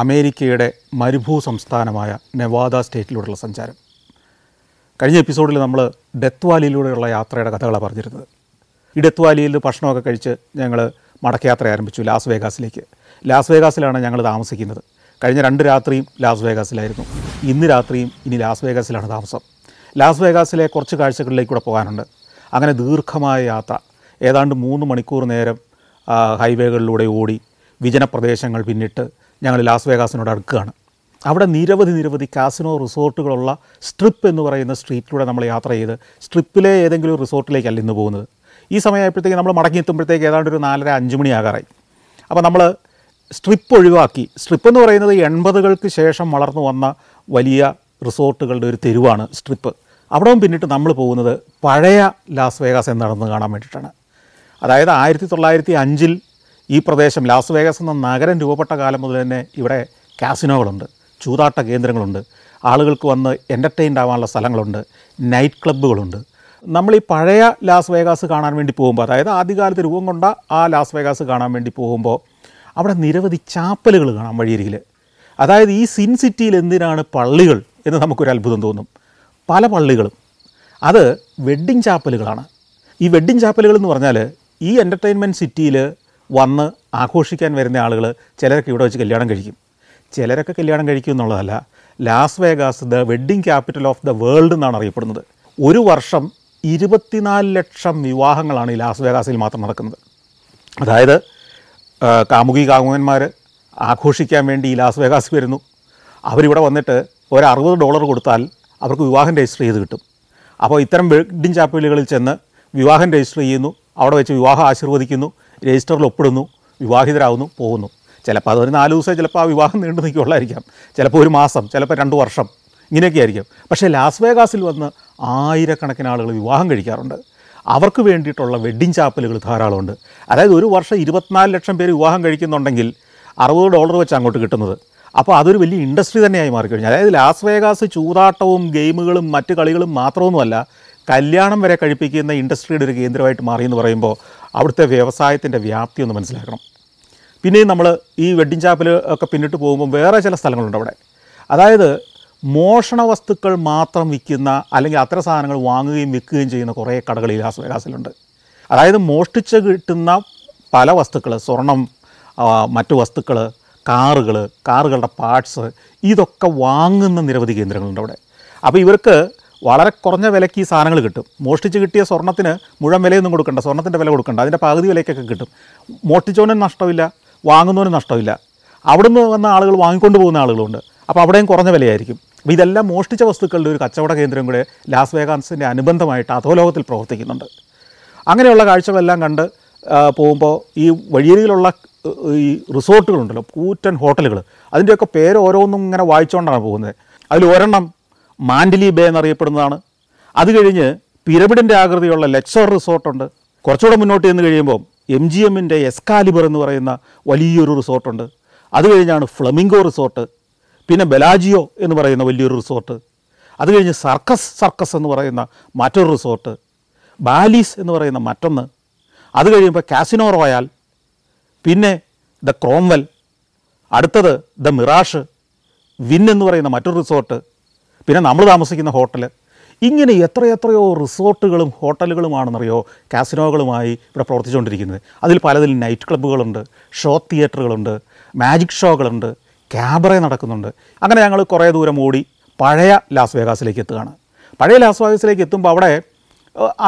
അമേരിക്കയുടെ മരുഭൂ സംസ്ഥാനമായ നെവാദ സ്റ്റേറ്റിലൂടെയുള്ള സഞ്ചാരം കഴിഞ്ഞ എപ്പിസോഡിൽ നമ്മൾ ഡെത്ത് വാലിയിലൂടെയുള്ള യാത്രയുടെ കഥകളാണ് പറഞ്ഞിരുന്നത് ഈ ഡെത്ത് വാലിയിൽ ഭക്ഷണമൊക്കെ കഴിച്ച് ഞങ്ങൾ മടക്കയാത്ര ആരംഭിച്ചു ലാസ് വേഗാസിലേക്ക് ലാസ് വേഗാസിലാണ് ഞങ്ങൾ താമസിക്കുന്നത് കഴിഞ്ഞ രണ്ട് രാത്രിയും ലാസ് വേഗാസിലായിരുന്നു ഇന്ന് രാത്രിയും ഇനി ലാസ് വേഗാസിലാണ് താമസം ലാസ് വേഗാസിലെ കുറച്ച് കാഴ്ചകളിലേക്ക് കൂടെ പോകാനുണ്ട് അങ്ങനെ ദീർഘമായ യാത്ര ഏതാണ്ട് മൂന്ന് മണിക്കൂർ നേരം ഹൈവേകളിലൂടെ ഓടി വിജനപ്രദേശങ്ങൾ പിന്നിട്ട് ഞങ്ങൾ ലാസ് വേഗാസിനോട് അടുക്കുകയാണ് അവിടെ നിരവധി നിരവധി കാസിനോ റിസോർട്ടുകളുള്ള സ്ട്രിപ്പ് എന്ന് പറയുന്ന സ്ട്രീറ്റിലൂടെ നമ്മൾ യാത്ര ചെയ്ത് സ്ട്രിപ്പിലെ ഏതെങ്കിലും റിസോർട്ടിലേക്കല്ല ഇന്ന് പോകുന്നത് ഈ സമയമായപ്പോഴത്തേക്ക് നമ്മൾ മടങ്ങി എത്തുമ്പോഴത്തേക്ക് ഏതാണ്ട് ഒരു നാലര അഞ്ച് മണിയാകാറായി അപ്പോൾ നമ്മൾ സ്ട്രിപ്പ് ഒഴിവാക്കി സ്ട്രിപ്പ് എന്ന് പറയുന്നത് എൺപതുകൾക്ക് ശേഷം വളർന്നു വന്ന വലിയ റിസോർട്ടുകളുടെ ഒരു തെരുവാണ് സ്ട്രിപ്പ് അവിടവും പിന്നിട്ട് നമ്മൾ പോകുന്നത് പഴയ ലാസ് വേഗാസ് എന്നാണെന്ന് കാണാൻ വേണ്ടിയിട്ടാണ് അതായത് ആയിരത്തി തൊള്ളായിരത്തി അഞ്ചിൽ ഈ പ്രദേശം ലാസ് വേഗസ് എന്ന നഗരം രൂപപ്പെട്ട കാലം മുതൽ തന്നെ ഇവിടെ കാസിനോകളുണ്ട് ചൂതാട്ട കേന്ദ്രങ്ങളുണ്ട് ആളുകൾക്ക് വന്ന് എൻ്റർടൈൻഡ് ആവാനുള്ള സ്ഥലങ്ങളുണ്ട് നൈറ്റ് ക്ലബ്ബുകളുണ്ട് നമ്മൾ ഈ പഴയ ലാസ് വേഗാസ് കാണാൻ വേണ്ടി പോകുമ്പോൾ അതായത് ആദ്യകാലത്ത് രൂപം കൊണ്ട ആ ലാസ് വേഗാസ് കാണാൻ വേണ്ടി പോകുമ്പോൾ അവിടെ നിരവധി ചാപ്പലുകൾ കാണാൻ വഴിയരികിൽ അതായത് ഈ സിൻ സിറ്റിയിൽ എന്തിനാണ് പള്ളികൾ എന്ന് നമുക്കൊരു അത്ഭുതം തോന്നും പല പള്ളികളും അത് വെഡ്ഡിങ് ചാപ്പലുകളാണ് ഈ വെഡ്ഡിങ് ചാപ്പലുകൾ എന്ന് പറഞ്ഞാൽ ഈ എൻ്റർടൈൻമെൻറ്റ് സിറ്റിയിൽ വന്ന് ആഘോഷിക്കാൻ വരുന്ന ആളുകൾ ചിലരൊക്കെ ഇവിടെ വെച്ച് കല്യാണം കഴിക്കും ചിലരൊക്കെ കല്യാണം കഴിക്കും എന്നുള്ളതല്ല Las Vegas the wedding capital of the world എന്നാണ് അറിയപ്പെടുന്നത് ഒരു വർഷം ഇരുപത്തിനാല് ലക്ഷം വിവാഹങ്ങളാണ് ഈ ലാസ് വേഗാസിൽ മാത്രം നടക്കുന്നത് അതായത് കാമുകി കാമുകന്മാർ ആഘോഷിക്കാൻ വേണ്ടി ഈ ലാസ് വേഗാസ് വരുന്നു അവരിവിടെ വന്നിട്ട് ഒരു ഡോളർ കൊടുത്താൽ അവർക്ക് വിവാഹം രജിസ്റ്റർ ചെയ്ത് കിട്ടും അപ്പോൾ ഇത്തരം വെഡ്ഡിംഗ് ചാപ്പലുകളിൽ ചെന്ന് വിവാഹം രജിസ്റ്റർ ചെയ്യുന്നു അവിടെ വെച്ച് വിവാഹം ആശീർവദിക്കുന്നു രജിസ്റ്ററിൽ ഒപ്പിടുന്നു വിവാഹിതരാകുന്നു പോകുന്നു ചിലപ്പോൾ അതൊരു നാല് ദിവസം ചിലപ്പോൾ ആ വിവാഹം നീണ്ടു നിൽക്കുകയുള്ളായിരിക്കാം ചിലപ്പോൾ ഒരു മാസം ചിലപ്പോൾ രണ്ട് വർഷം ഇങ്ങനെയൊക്കെ ആയിരിക്കും പക്ഷേ ലാസ് വേഗാസിൽ വന്ന് ആയിരക്കണക്കിന് ആളുകൾ വിവാഹം കഴിക്കാറുണ്ട് അവർക്ക് വേണ്ടിയിട്ടുള്ള വെഡ്ഡിങ് ചാപ്പലുകൾ ധാരാളമുണ്ട് അതായത് ഒരു വർഷം ഇരുപത്തിനാല് ലക്ഷം പേര് വിവാഹം കഴിക്കുന്നുണ്ടെങ്കിൽ അറുപത് ഡോളർ വെച്ച് അങ്ങോട്ട് കിട്ടുന്നത് അപ്പോൾ അതൊരു വലിയ ഇൻഡസ്ട്രി തന്നെയായി മാറിക്കഴിഞ്ഞു അതായത് ലാസ് വേഗാസ് ചൂതാട്ടവും ഗെയിമുകളും മറ്റ് കളികളും മാത്രമൊന്നുമല്ല കല്യാണം വരെ കഴിപ്പിക്കുന്ന ഇൻഡസ്ട്രിയുടെ ഒരു കേന്ദ്രമായിട്ട് മാറി എന്ന് പറയുമ്പോൾ അവിടുത്തെ വ്യവസായത്തിൻ്റെ വ്യാപ്തി ഒന്ന് മനസ്സിലാക്കണം പിന്നെയും നമ്മൾ ഈ വെഡ്ഡിങ് ചാപ്പിൽ ഒക്കെ പിന്നിട്ട് പോകുമ്പോൾ വേറെ ചില സ്ഥലങ്ങളുണ്ട് അവിടെ അതായത് മോഷണ വസ്തുക്കൾ മാത്രം വിൽക്കുന്ന അല്ലെങ്കിൽ അത്തരം സാധനങ്ങൾ വാങ്ങുകയും വിൽക്കുകയും ചെയ്യുന്ന കുറേ കടകൾ ഈ ലാസ് വേഗാസിലുണ്ട് അതായത് മോഷ്ടിച്ച് കിട്ടുന്ന പല വസ്തുക്കൾ സ്വർണം മറ്റു വസ്തുക്കൾ കാറുകൾ കാറുകളുടെ പാർട്സ് ഇതൊക്കെ വാങ്ങുന്ന നിരവധി കേന്ദ്രങ്ങളുണ്ട് അവിടെ അപ്പോൾ ഇവർക്ക് വളരെ കുറഞ്ഞ വിലയ്ക്ക് ഈ സാധനങ്ങൾ കിട്ടും മോഷ്ടിച്ച് കിട്ടിയ സ്വർണ്ണത്തിന് മുഴുവൻ വിലയൊന്നും കൊടുക്കണ്ട സ്വർണ്ണത്തിൻ്റെ വില കൊടുക്കണ്ട അതിൻ്റെ പകുതി വിലയ്ക്കൊക്കെ കിട്ടും മോഷ്ടിച്ചവനും നഷ്ടമില്ല വാങ്ങുന്നവനും നഷ്ടമില്ല നിന്ന് വന്ന ആളുകൾ വാങ്ങിക്കൊണ്ട് പോകുന്ന ആളുകളുണ്ട് അപ്പോൾ അവിടെയും കുറഞ്ഞ വിലയായിരിക്കും അപ്പോൾ ഇതെല്ലാം മോഷ്ടിച്ച വസ്തുക്കളുടെ ഒരു കച്ചവട കേന്ദ്രം കൂടെ ലാസ് വേഗാൻസിൻ്റെ അനുബന്ധമായിട്ട് അധോലോകത്തിൽ പ്രവർത്തിക്കുന്നുണ്ട് അങ്ങനെയുള്ള കാഴ്ചകളെല്ലാം കണ്ട് പോകുമ്പോൾ ഈ വഴിയരികിലുള്ള ഈ റിസോർട്ടുകളുണ്ടല്ലോ കൂറ്റൻ ഹോട്ടലുകൾ അതിൻ്റെയൊക്കെ പേര് ഓരോന്നും ഇങ്ങനെ വായിച്ചുകൊണ്ടാണ് പോകുന്നത് അതിൽ ഒരെണ്ണം മാൻഡലി ബേ എന്നറിയപ്പെടുന്നതാണ് അത് കഴിഞ്ഞ് പിരമിഡിൻ്റെ ആകൃതിയുള്ള ലെക്സോർ റിസോർട്ടുണ്ട് കുറച്ചുകൂടെ മുന്നോട്ട് ചെന്ന് കഴിയുമ്പോൾ എം ജി എമ്മിൻ്റെ എസ്കാലിബർ എന്ന് പറയുന്ന വലിയൊരു റിസോർട്ടുണ്ട് അത് കഴിഞ്ഞാണ് ഫ്ലമിംഗോ റിസോർട്ട് പിന്നെ ബെലാജിയോ എന്ന് പറയുന്ന വലിയൊരു റിസോർട്ട് അത് കഴിഞ്ഞ് സർക്കസ് സർക്കസ് എന്ന് പറയുന്ന മറ്റൊരു റിസോർട്ട് ബാലീസ് എന്ന് പറയുന്ന മറ്റൊന്ന് അത് കഴിയുമ്പോൾ കാസിനോ റോയാൽ പിന്നെ ദ ക്രോംവെൽ അടുത്തത് ദ മിറാഷ് വിൻ എന്ന് പറയുന്ന മറ്റൊരു റിസോർട്ട് പിന്നെ നമ്മൾ താമസിക്കുന്ന ഹോട്ടൽ ഇങ്ങനെ എത്രയെത്രയോ റിസോർട്ടുകളും ഹോട്ടലുകളുമാണെന്നറിയോ കാസിനോകളുമായി ഇവിടെ പ്രവർത്തിച്ചുകൊണ്ടിരിക്കുന്നത് അതിൽ പലതിൽ നൈറ്റ് ക്ലബ്ബുകളുണ്ട് ഷോ തിയേറ്ററുകളുണ്ട് മാജിക് ഷോകളുണ്ട് ക്യാബറ നടക്കുന്നുണ്ട് അങ്ങനെ ഞങ്ങൾ കുറേ ദൂരം ഓടി പഴയ ലാസ് വേഗാസിലേക്ക് എത്തുകയാണ് പഴയ ലാസ് വേഗാസിലേക്ക് എത്തുമ്പോൾ അവിടെ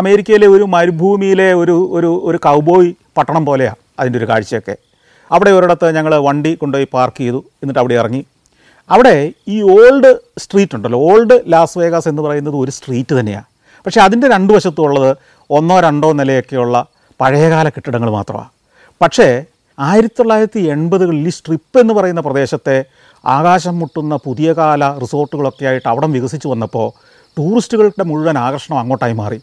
അമേരിക്കയിലെ ഒരു മരുഭൂമിയിലെ ഒരു ഒരു ഒരു കൗബോയ് പട്ടണം പോലെയാണ് അതിൻ്റെ ഒരു കാഴ്ചയൊക്കെ അവിടെ ഒരിടത്ത് ഞങ്ങൾ വണ്ടി കൊണ്ടുപോയി പാർക്ക് ചെയ്തു എന്നിട്ട് അവിടെ ഇറങ്ങി അവിടെ ഈ ഓൾഡ് സ്ട്രീറ്റ് ഉണ്ടല്ലോ ഓൾഡ് ലാസ് വേഗാസ് എന്ന് പറയുന്നത് ഒരു സ്ട്രീറ്റ് തന്നെയാണ് പക്ഷേ അതിൻ്റെ രണ്ട് വശത്തുള്ളത് ഒന്നോ രണ്ടോ നിലയൊക്കെയുള്ള പഴയകാല കെട്ടിടങ്ങൾ മാത്രമാണ് പക്ഷേ ആയിരത്തി തൊള്ളായിരത്തി എൺപതുകളിൽ ഈ സ്ട്രിപ്പ് എന്ന് പറയുന്ന പ്രദേശത്തെ ആകാശം മുട്ടുന്ന പുതിയ കാല റിസോർട്ടുകളൊക്കെ ആയിട്ട് അവിടം വികസിച്ച് വന്നപ്പോൾ ടൂറിസ്റ്റുകളുടെ മുഴുവൻ ആകർഷണം അങ്ങോട്ടായി മാറി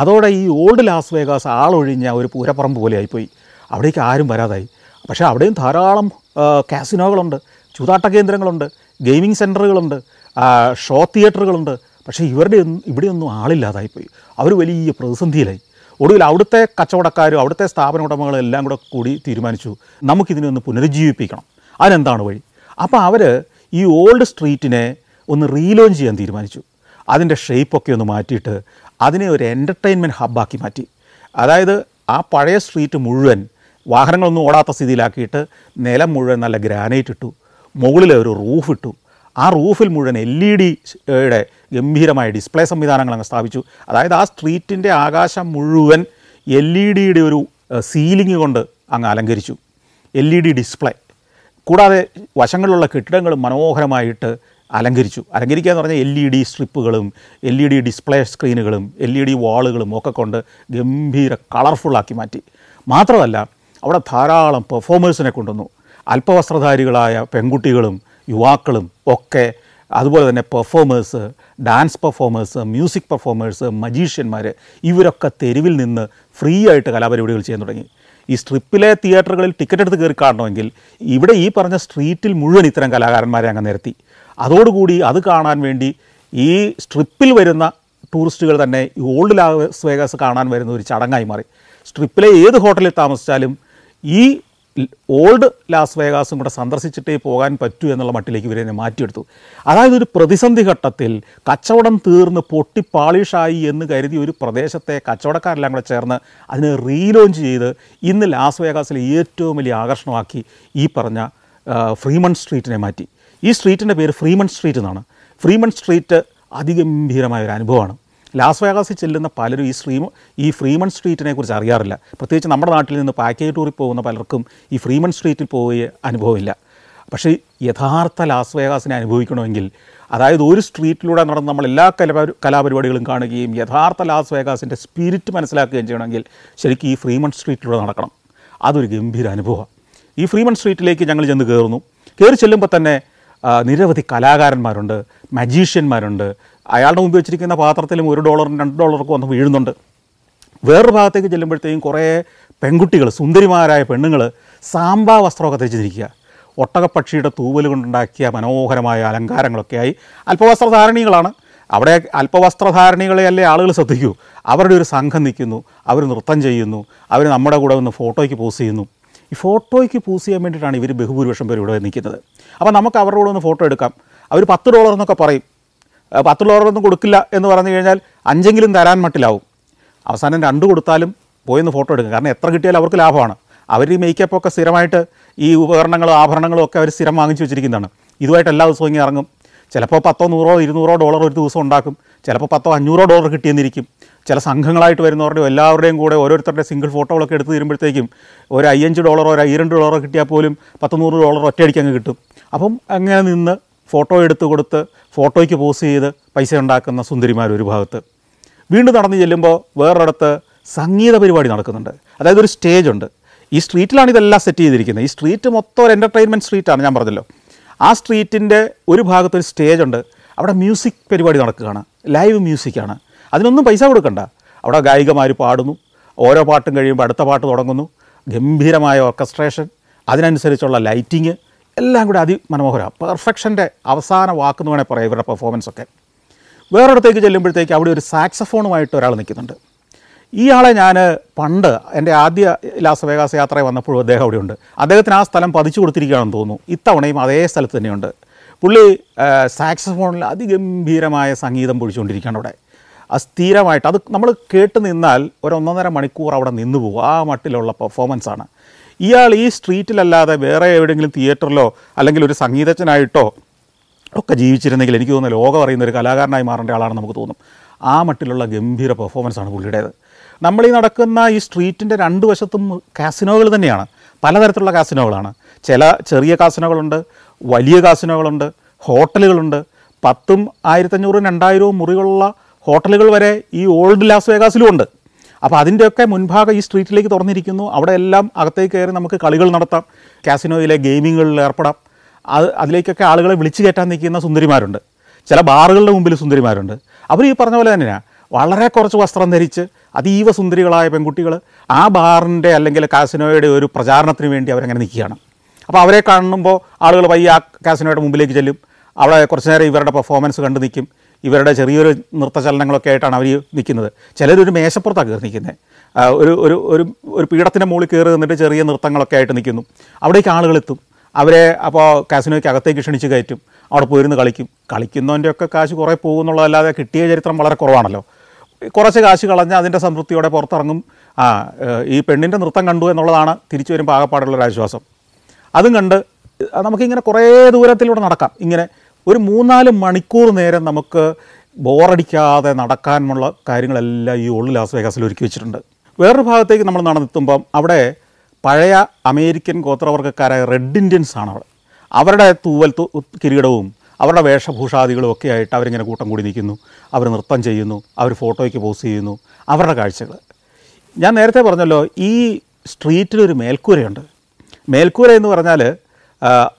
അതോടെ ഈ ഓൾഡ് ലാസ് വേഗാസ് ആളൊഴിഞ്ഞ ഒരു പൂരപ്പറമ്പ് ആയിപ്പോയി അവിടേക്ക് ആരും വരാതായി പക്ഷേ അവിടെയും ധാരാളം കാസിനോകളുണ്ട് ചൂതാട്ട കേന്ദ്രങ്ങളുണ്ട് ഗെയിമിംഗ് സെൻറ്ററുകളുണ്ട് ഷോ തിയേറ്ററുകളുണ്ട് പക്ഷേ ഇവരുടെ ഇവിടെയൊന്നും ആളില്ലാതായിപ്പോയി അവർ വലിയ പ്രതിസന്ധിയിലായി ഒടുവിൽ അവിടുത്തെ കച്ചവടക്കാരും അവിടുത്തെ സ്ഥാപന ഉടമകളും എല്ലാം കൂടെ കൂടി തീരുമാനിച്ചു നമുക്കിതിനെ ഒന്ന് പുനരുജ്ജീവിപ്പിക്കണം അതിനെന്താണ് വഴി അപ്പോൾ അവർ ഈ ഓൾഡ് സ്ട്രീറ്റിനെ ഒന്ന് റീലോഞ്ച് ചെയ്യാൻ തീരുമാനിച്ചു അതിൻ്റെ ഷേപ്പൊക്കെ ഒന്ന് മാറ്റിയിട്ട് അതിനെ ഒരു എൻ്റർടൈൻമെൻറ്റ് ഹബ്ബാക്കി മാറ്റി അതായത് ആ പഴയ സ്ട്രീറ്റ് മുഴുവൻ വാഹനങ്ങളൊന്നും ഓടാത്ത സ്ഥിതിയിലാക്കിയിട്ട് നിലം മുഴുവൻ നല്ല ഗ്രാനൈറ്റ് ഇട്ടു മുകളിൽ ഒരു റൂഫ് ഇട്ടു ആ റൂഫിൽ മുഴുവൻ എൽ ഇ e ഡിയുടെ ഗംഭീരമായ ഡിസ്പ്ലേ സംവിധാനങ്ങൾ അങ്ങ് സ്ഥാപിച്ചു അതായത് ആ സ്ട്രീറ്റിൻ്റെ ആകാശം മുഴുവൻ എൽ ഇ e ഡിയുടെ ഒരു സീലിംഗ് കൊണ്ട് അങ്ങ് അലങ്കരിച്ചു എൽ ഇ ഡി ഡിസ്പ്ലേ കൂടാതെ വശങ്ങളിലുള്ള കെട്ടിടങ്ങൾ മനോഹരമായിട്ട് അലങ്കരിച്ചു അലങ്കരിക്കുക എന്ന് പറഞ്ഞാൽ എൽ ഇ ഡി സ്ട്രിപ്പുകളും എൽ ഇ ഡി ഡിസ്പ്ലേ സ്ക്രീനുകളും എൽ ഇ ഡി വാളുകളും ഒക്കെ കൊണ്ട് ഗംഭീര കളർഫുള്ളാക്കി മാറ്റി മാത്രമല്ല അവിടെ ധാരാളം പെർഫോമേഴ്സിനെ കൊണ്ടുവന്നു അല്പവസ്ത്രധാരികളായ പെൺകുട്ടികളും യുവാക്കളും ഒക്കെ അതുപോലെ തന്നെ performers dance performers music performers മജീഷ്യന്മാർ ഇവരൊക്കെ തെരുവിൽ നിന്ന് ഫ്രീ ആയിട്ട് കലാപരിപാടികൾ ചെയ്യാൻ തുടങ്ങി ഈ സ്ട്രിപ്പിലെ തിയേറ്ററുകളിൽ ടിക്കറ്റ് എടുത്ത് കയറി കാണണമെങ്കിൽ ഇവിടെ ഈ പറഞ്ഞ സ്ട്രീറ്റിൽ മുഴുവൻ ഇത്തരം കലാകാരന്മാരെ അങ്ങ് നിരത്തി അതോടുകൂടി അത് കാണാൻ വേണ്ടി ഈ സ്ട്രിപ്പിൽ വരുന്ന ടൂറിസ്റ്റുകൾ തന്നെ ഈ ഓൾഡ് ലാസ് വേഗസ് കാണാൻ വരുന്ന ഒരു ചടങ്ങായി മാറി സ്ട്രിപ്പിലെ ഏത് ഹോട്ടലിൽ താമസിച്ചാലും ഈ ഓൾഡ് ലാസ് വേഗാസും കൂടെ സന്ദർശിച്ചിട്ടേ പോകാൻ പറ്റൂ എന്നുള്ള മട്ടിലേക്ക് ഇവരെ മാറ്റിയെടുത്തു അതായത് ഒരു പ്രതിസന്ധി ഘട്ടത്തിൽ കച്ചവടം തീർന്ന് പൊട്ടി എന്ന് കരുതി ഒരു പ്രദേശത്തെ കച്ചവടക്കാരെല്ലാം കൂടെ ചേർന്ന് അതിനെ റീലോഞ്ച് ചെയ്ത് ഇന്ന് ലാസ് വേഗാസിലെ ഏറ്റവും വലിയ ആകർഷണമാക്കി ഈ പറഞ്ഞ ഫ്രീമൺ സ്ട്രീറ്റിനെ മാറ്റി ഈ സ്ട്രീറ്റിൻ്റെ പേര് ഫ്രീമൺ സ്ട്രീറ്റ് എന്നാണ് ഫ്രീമൺ സ്ട്രീറ്റ് അതിഗംഭീരമായ ഒരു അനുഭവമാണ് ലാസ് വേഗാസിൽ ചെല്ലുന്ന പലരും ഈ ശ്രീ ഈ ഫ്രീമൺ സ്ട്രീറ്റിനെ കുറിച്ച് അറിയാറില്ല പ്രത്യേകിച്ച് നമ്മുടെ നാട്ടിൽ നിന്ന് പാക്കേജ് ടൂറിൽ പോകുന്ന പലർക്കും ഈ ഫ്രീമൺ സ്ട്രീറ്റിൽ പോയി അനുഭവമില്ല പക്ഷേ യഥാർത്ഥ ലാസ് വേഗാസിനെ അനുഭവിക്കണമെങ്കിൽ അതായത് ഒരു സ്ട്രീറ്റിലൂടെ നടന്ന് നമ്മൾ എല്ലാ കലാ കലാപരിപാടികളും കാണുകയും യഥാർത്ഥ ലാസ് വേഗാസിൻ്റെ സ്പിരിറ്റ് മനസ്സിലാക്കുകയും ചെയ്യണമെങ്കിൽ ശരിക്കും ഈ ഫ്രീമൺ സ്ട്രീറ്റിലൂടെ നടക്കണം അതൊരു ഗംഭീര അനുഭവമാണ് ഈ ഫ്രീമൺ സ്ട്രീറ്റിലേക്ക് ഞങ്ങൾ ചെന്ന് കയറുന്നു കയറി ചെല്ലുമ്പോൾ തന്നെ നിരവധി കലാകാരന്മാരുണ്ട് മജീഷ്യന്മാരുണ്ട് അയാളുടെ മുമ്പ് വെച്ചിരിക്കുന്ന പാത്രത്തിലും ഒരു ഡോളറും രണ്ട് ഡോളറൊക്കെ വന്ന് വീഴുന്നുണ്ട് വേറൊരു ഭാഗത്തേക്ക് ചെല്ലുമ്പോഴത്തേക്കും കുറേ പെൺകുട്ടികൾ സുന്ദരിമാരായ പെണ്ണുങ്ങൾ സാമ്പാ വസ്ത്രമൊക്കെ ധരിച്ചിരിക്കുക ഒട്ടകപ്പക്ഷിയുടെ തൂവൽ കൊണ്ടുണ്ടാക്കിയ മനോഹരമായ അലങ്കാരങ്ങളൊക്കെയായി അല്പവസ്ത്രധാരണികളാണ് അവിടെ അല്ലേ ആളുകൾ ശ്രദ്ധിക്കൂ അവരുടെ ഒരു സംഘം നിൽക്കുന്നു അവർ നൃത്തം ചെയ്യുന്നു അവർ നമ്മുടെ കൂടെ ഒന്ന് ഫോട്ടോയ്ക്ക് പോസ് ചെയ്യുന്നു ഈ ഫോട്ടോയ്ക്ക് പോസ് ചെയ്യാൻ വേണ്ടിയിട്ടാണ് ഇവർ ബഹുഭൂരിപക്ഷം പേർ ഇവിടെ നിൽക്കുന്നത് അപ്പോൾ നമുക്ക് അവരുടെ കൂടെ ഒന്ന് ഫോട്ടോ എടുക്കാം അവർ പത്ത് ഡോളർ എന്നൊക്കെ പറയും പത്ത് കൊടുക്കില്ല എന്ന് പറഞ്ഞു കഴിഞ്ഞാൽ അഞ്ചെങ്കിലും തരാൻ മട്ടിലാവും അവസാനം രണ്ട് കൊടുത്താലും പോയെന്ന് ഫോട്ടോ എടുക്കും കാരണം എത്ര കിട്ടിയാലും അവർക്ക് ലാഭമാണ് അവർ ഈ മേക്കപ്പൊക്കെ സ്ഥിരമായിട്ട് ഈ ഉപകരണങ്ങളും ആഭരണങ്ങളും ഒക്കെ അവർ സ്ഥിരം വാങ്ങിച്ചു വെച്ചിരിക്കുന്നതാണ് ഇതുമായിട്ട് എല്ലാ ദിവസവും ഇങ്ങനെ ഇറങ്ങും ചിലപ്പോൾ പത്തോ നൂറോ ഇരുന്നൂറോ ഡോളർ ഒരു ദിവസം ഉണ്ടാക്കും ചിലപ്പോൾ പത്തോ അഞ്ഞൂറോ ഡോളർ കിട്ടിയെന്നിരിക്കും ചില സംഘങ്ങളായിട്ട് വരുന്നവരുടെ എല്ലാവരുടെയും കൂടെ ഓരോരുത്തരുടെ സിംഗിൾ ഫോട്ടോകളൊക്കെ എടുത്ത് തരുമ്പോഴത്തേക്കും ഒരു അയ്യഞ്ച് ഡോളറോ ഒരു ആയിരം ഡോളറോ കിട്ടിയാൽ പോലും പത്ത് നൂറ് ഡോളർ ഒറ്റയടിക്ക് അങ്ങ് കിട്ടും അപ്പം അങ്ങനെ നിന്ന് ഫോട്ടോ എടുത്തു കൊടുത്ത് ഫോട്ടോയ്ക്ക് പോസ് ചെയ്ത് പൈസ ഉണ്ടാക്കുന്ന സുന്ദരിമാർ ഒരു ഭാഗത്ത് വീണ്ടും നടന്നു ചെല്ലുമ്പോൾ വേറൊരിടത്ത് സംഗീത പരിപാടി നടക്കുന്നുണ്ട് അതായത് ഒരു സ്റ്റേജ് ഉണ്ട് ഈ സ്ട്രീറ്റിലാണ് ഇതെല്ലാം സെറ്റ് ചെയ്തിരിക്കുന്നത് ഈ സ്ട്രീറ്റ് മൊത്തം ഒരു എൻ്റർടൈൻമെൻറ്റ് സ്ട്രീറ്റാണ് ഞാൻ പറഞ്ഞല്ലോ ആ സ്ട്രീറ്റിൻ്റെ ഒരു ഭാഗത്ത് ഒരു സ്റ്റേജ് ഉണ്ട് അവിടെ മ്യൂസിക് പരിപാടി നടക്കുകയാണ് ലൈവ് മ്യൂസിക്കാണ് അതിനൊന്നും പൈസ കൊടുക്കണ്ട അവിടെ ഗായികമാർ പാടുന്നു ഓരോ പാട്ടും കഴിയുമ്പോൾ അടുത്ത പാട്ട് തുടങ്ങുന്നു ഗംഭീരമായ ഓർക്കസ്ട്രേഷൻ അതിനനുസരിച്ചുള്ള ലൈറ്റിങ് എല്ലാം അതി അതിമനോഹരമാണ് പെർഫെക്ഷൻ്റെ അവസാന വാക്കെന്ന് വേണേൽ പറയാം ഇവരുടെ പെർഫോമൻസ് ഒക്കെ വേറൊരിടത്തേക്ക് ചെല്ലുമ്പോഴത്തേക്ക് അവിടെ ഒരു സാക്സഫോണുമായിട്ട് ഒരാൾ നിൽക്കുന്നുണ്ട് ഇയാളെ ഞാൻ പണ്ട് എൻ്റെ ആദ്യ ലാസ് വേഗാസ് യാത്ര വന്നപ്പോഴും അദ്ദേഹം അവിടെയുണ്ട് അദ്ദേഹത്തിന് ആ സ്ഥലം പതിച്ചു കൊടുത്തിരിക്കുകയാണെന്ന് തോന്നുന്നു ഇത്തവണയും അതേ സ്ഥലത്ത് തന്നെയുണ്ട് പുള്ളി സാക്സഫോണിൽ അതിഗംഭീരമായ സംഗീതം പൊഴിച്ചുകൊണ്ടിരിക്കുകയാണ് അവിടെ അസ്ഥിരമായിട്ട് അത് നമ്മൾ കേട്ട് നിന്നാൽ ഒരു ഒന്നൊന്നര മണിക്കൂർ അവിടെ നിന്ന് പോകും ആ മട്ടിലുള്ള പെർഫോമൻസാണ് ഇയാൾ ഈ സ്ട്രീറ്റിലല്ലാതെ വേറെ എവിടെയെങ്കിലും തിയേറ്ററിലോ അല്ലെങ്കിൽ ഒരു സംഗീതജ്ഞനായിട്ടോ ഒക്കെ ജീവിച്ചിരുന്നെങ്കിൽ എനിക്ക് തോന്നുന്നു ലോകം അറിയുന്ന ഒരു കലാകാരനായി മാറേണ്ട ആളാണെന്ന് നമുക്ക് തോന്നും ആ മട്ടിലുള്ള ഗംഭീര പെർഫോമൻസാണ് പുള്ളിയുടേത് നമ്മളീ നടക്കുന്ന ഈ സ്ട്രീറ്റിൻ്റെ രണ്ട് വശത്തും കാസിനോകൾ തന്നെയാണ് പലതരത്തിലുള്ള കാസിനോകളാണ് ചില ചെറിയ കാസിനോകളുണ്ട് വലിയ കാസിനോകളുണ്ട് ഹോട്ടലുകളുണ്ട് പത്തും ആയിരത്തഞ്ഞൂറും രണ്ടായിരവും മുറികളുള്ള ഹോട്ടലുകൾ വരെ ഈ ഓൾഡ് ലാസ് വേഗാസിലും ഉണ്ട് അപ്പോൾ അതിൻ്റെയൊക്കെ മുൻഭാഗം ഈ സ്ട്രീറ്റിലേക്ക് തുറന്നിരിക്കുന്നു അവിടെ എല്ലാം അകത്തേക്ക് കയറി നമുക്ക് കളികൾ നടത്താം കാസിനോയിലെ ഗെയിമിങ്ങുകളിൽ ഏർപ്പെടാം അത് അതിലേക്കൊക്കെ ആളുകളെ വിളിച്ചു കയറ്റാൻ നിൽക്കുന്ന സുന്ദരിമാരുണ്ട് ചില ബാറുകളുടെ മുമ്പിൽ സുന്ദരിമാരുണ്ട് അവർ ഈ പറഞ്ഞ പോലെ തന്നെയാണ് വളരെ കുറച്ച് വസ്ത്രം ധരിച്ച് അതീവ സുന്ദരികളായ പെൺകുട്ടികൾ ആ ബാറിൻ്റെ അല്ലെങ്കിൽ കാസിനോയുടെ ഒരു പ്രചാരണത്തിന് വേണ്ടി അവരങ്ങനെ നിൽക്കുകയാണ് അപ്പോൾ അവരെ കാണുമ്പോൾ ആളുകൾ പയ്യെ ആ കാസിനോയുടെ മുമ്പിലേക്ക് ചെല്ലും അവിടെ കുറച്ച് നേരം ഇവരുടെ പെർഫോമൻസ് കണ്ടു നിൽക്കും ഇവരുടെ ചെറിയൊരു നൃത്തചലനങ്ങളൊക്കെ ആയിട്ടാണ് അവർ നിൽക്കുന്നത് ചിലരൊരു മേശപ്പുറത്താണ് കയറി നിൽക്കുന്നത് ഒരു ഒരു ഒരു ഒരു പീഠത്തിൻ്റെ മുകളിൽ കയറി നിന്നിട്ട് ചെറിയ നൃത്തങ്ങളൊക്കെ ആയിട്ട് നിൽക്കുന്നു അവിടേക്ക് ആളുകൾ എത്തും അവരെ അപ്പോൾ കാസിനോയ്ക്ക് അകത്തേക്ക് ക്ഷണിച്ച് കയറ്റും അവിടെ പോയിരുന്ന് കളിക്കും കളിക്കുന്നവൻ്റെയൊക്കെ കാശ് കുറേ പോകുന്നുള്ളതല്ലാതെ കിട്ടിയ ചരിത്രം വളരെ കുറവാണല്ലോ കുറച്ച് കാശ് കളഞ്ഞ് അതിൻ്റെ സംതൃപ്തിയോടെ പുറത്തിറങ്ങും ആ ഈ പെണ്ണിൻ്റെ നൃത്തം കണ്ടു എന്നുള്ളതാണ് തിരിച്ചു വരും പാകപ്പാടുള്ളൊരാശ്വാസം ആശ്വാസം അതും കണ്ട് നമുക്കിങ്ങനെ കുറേ ദൂരത്തിലൂടെ നടക്കാം ഇങ്ങനെ ഒരു മൂന്നാല് മണിക്കൂർ നേരം നമുക്ക് ബോറടിക്കാതെ നടക്കാനുള്ള കാര്യങ്ങളെല്ലാം ഈ ഓൾഡ് ലാസ് വേഗാസിൽ ഒരുക്കി വെച്ചിട്ടുണ്ട് വേറൊരു ഭാഗത്തേക്ക് നമ്മൾ നടന്നെത്തുമ്പം അവിടെ പഴയ അമേരിക്കൻ ഗോത്രവർഗ്ഗക്കാരായ റെഡ് ഇന്ത്യൻസ് ആണ് അവിടെ അവരുടെ തൂവൽ കിരീടവും അവരുടെ വേഷഭൂഷാദികളും ഒക്കെ ആയിട്ട് അവരിങ്ങനെ കൂട്ടം കൂടി നിൽക്കുന്നു അവർ നൃത്തം ചെയ്യുന്നു അവർ ഫോട്ടോയ്ക്ക് പോസ് ചെയ്യുന്നു അവരുടെ കാഴ്ചകൾ ഞാൻ നേരത്തെ പറഞ്ഞല്ലോ ഈ സ്ട്രീറ്റിലൊരു മേൽക്കൂരയുണ്ട് മേൽക്കൂര എന്ന് പറഞ്ഞാൽ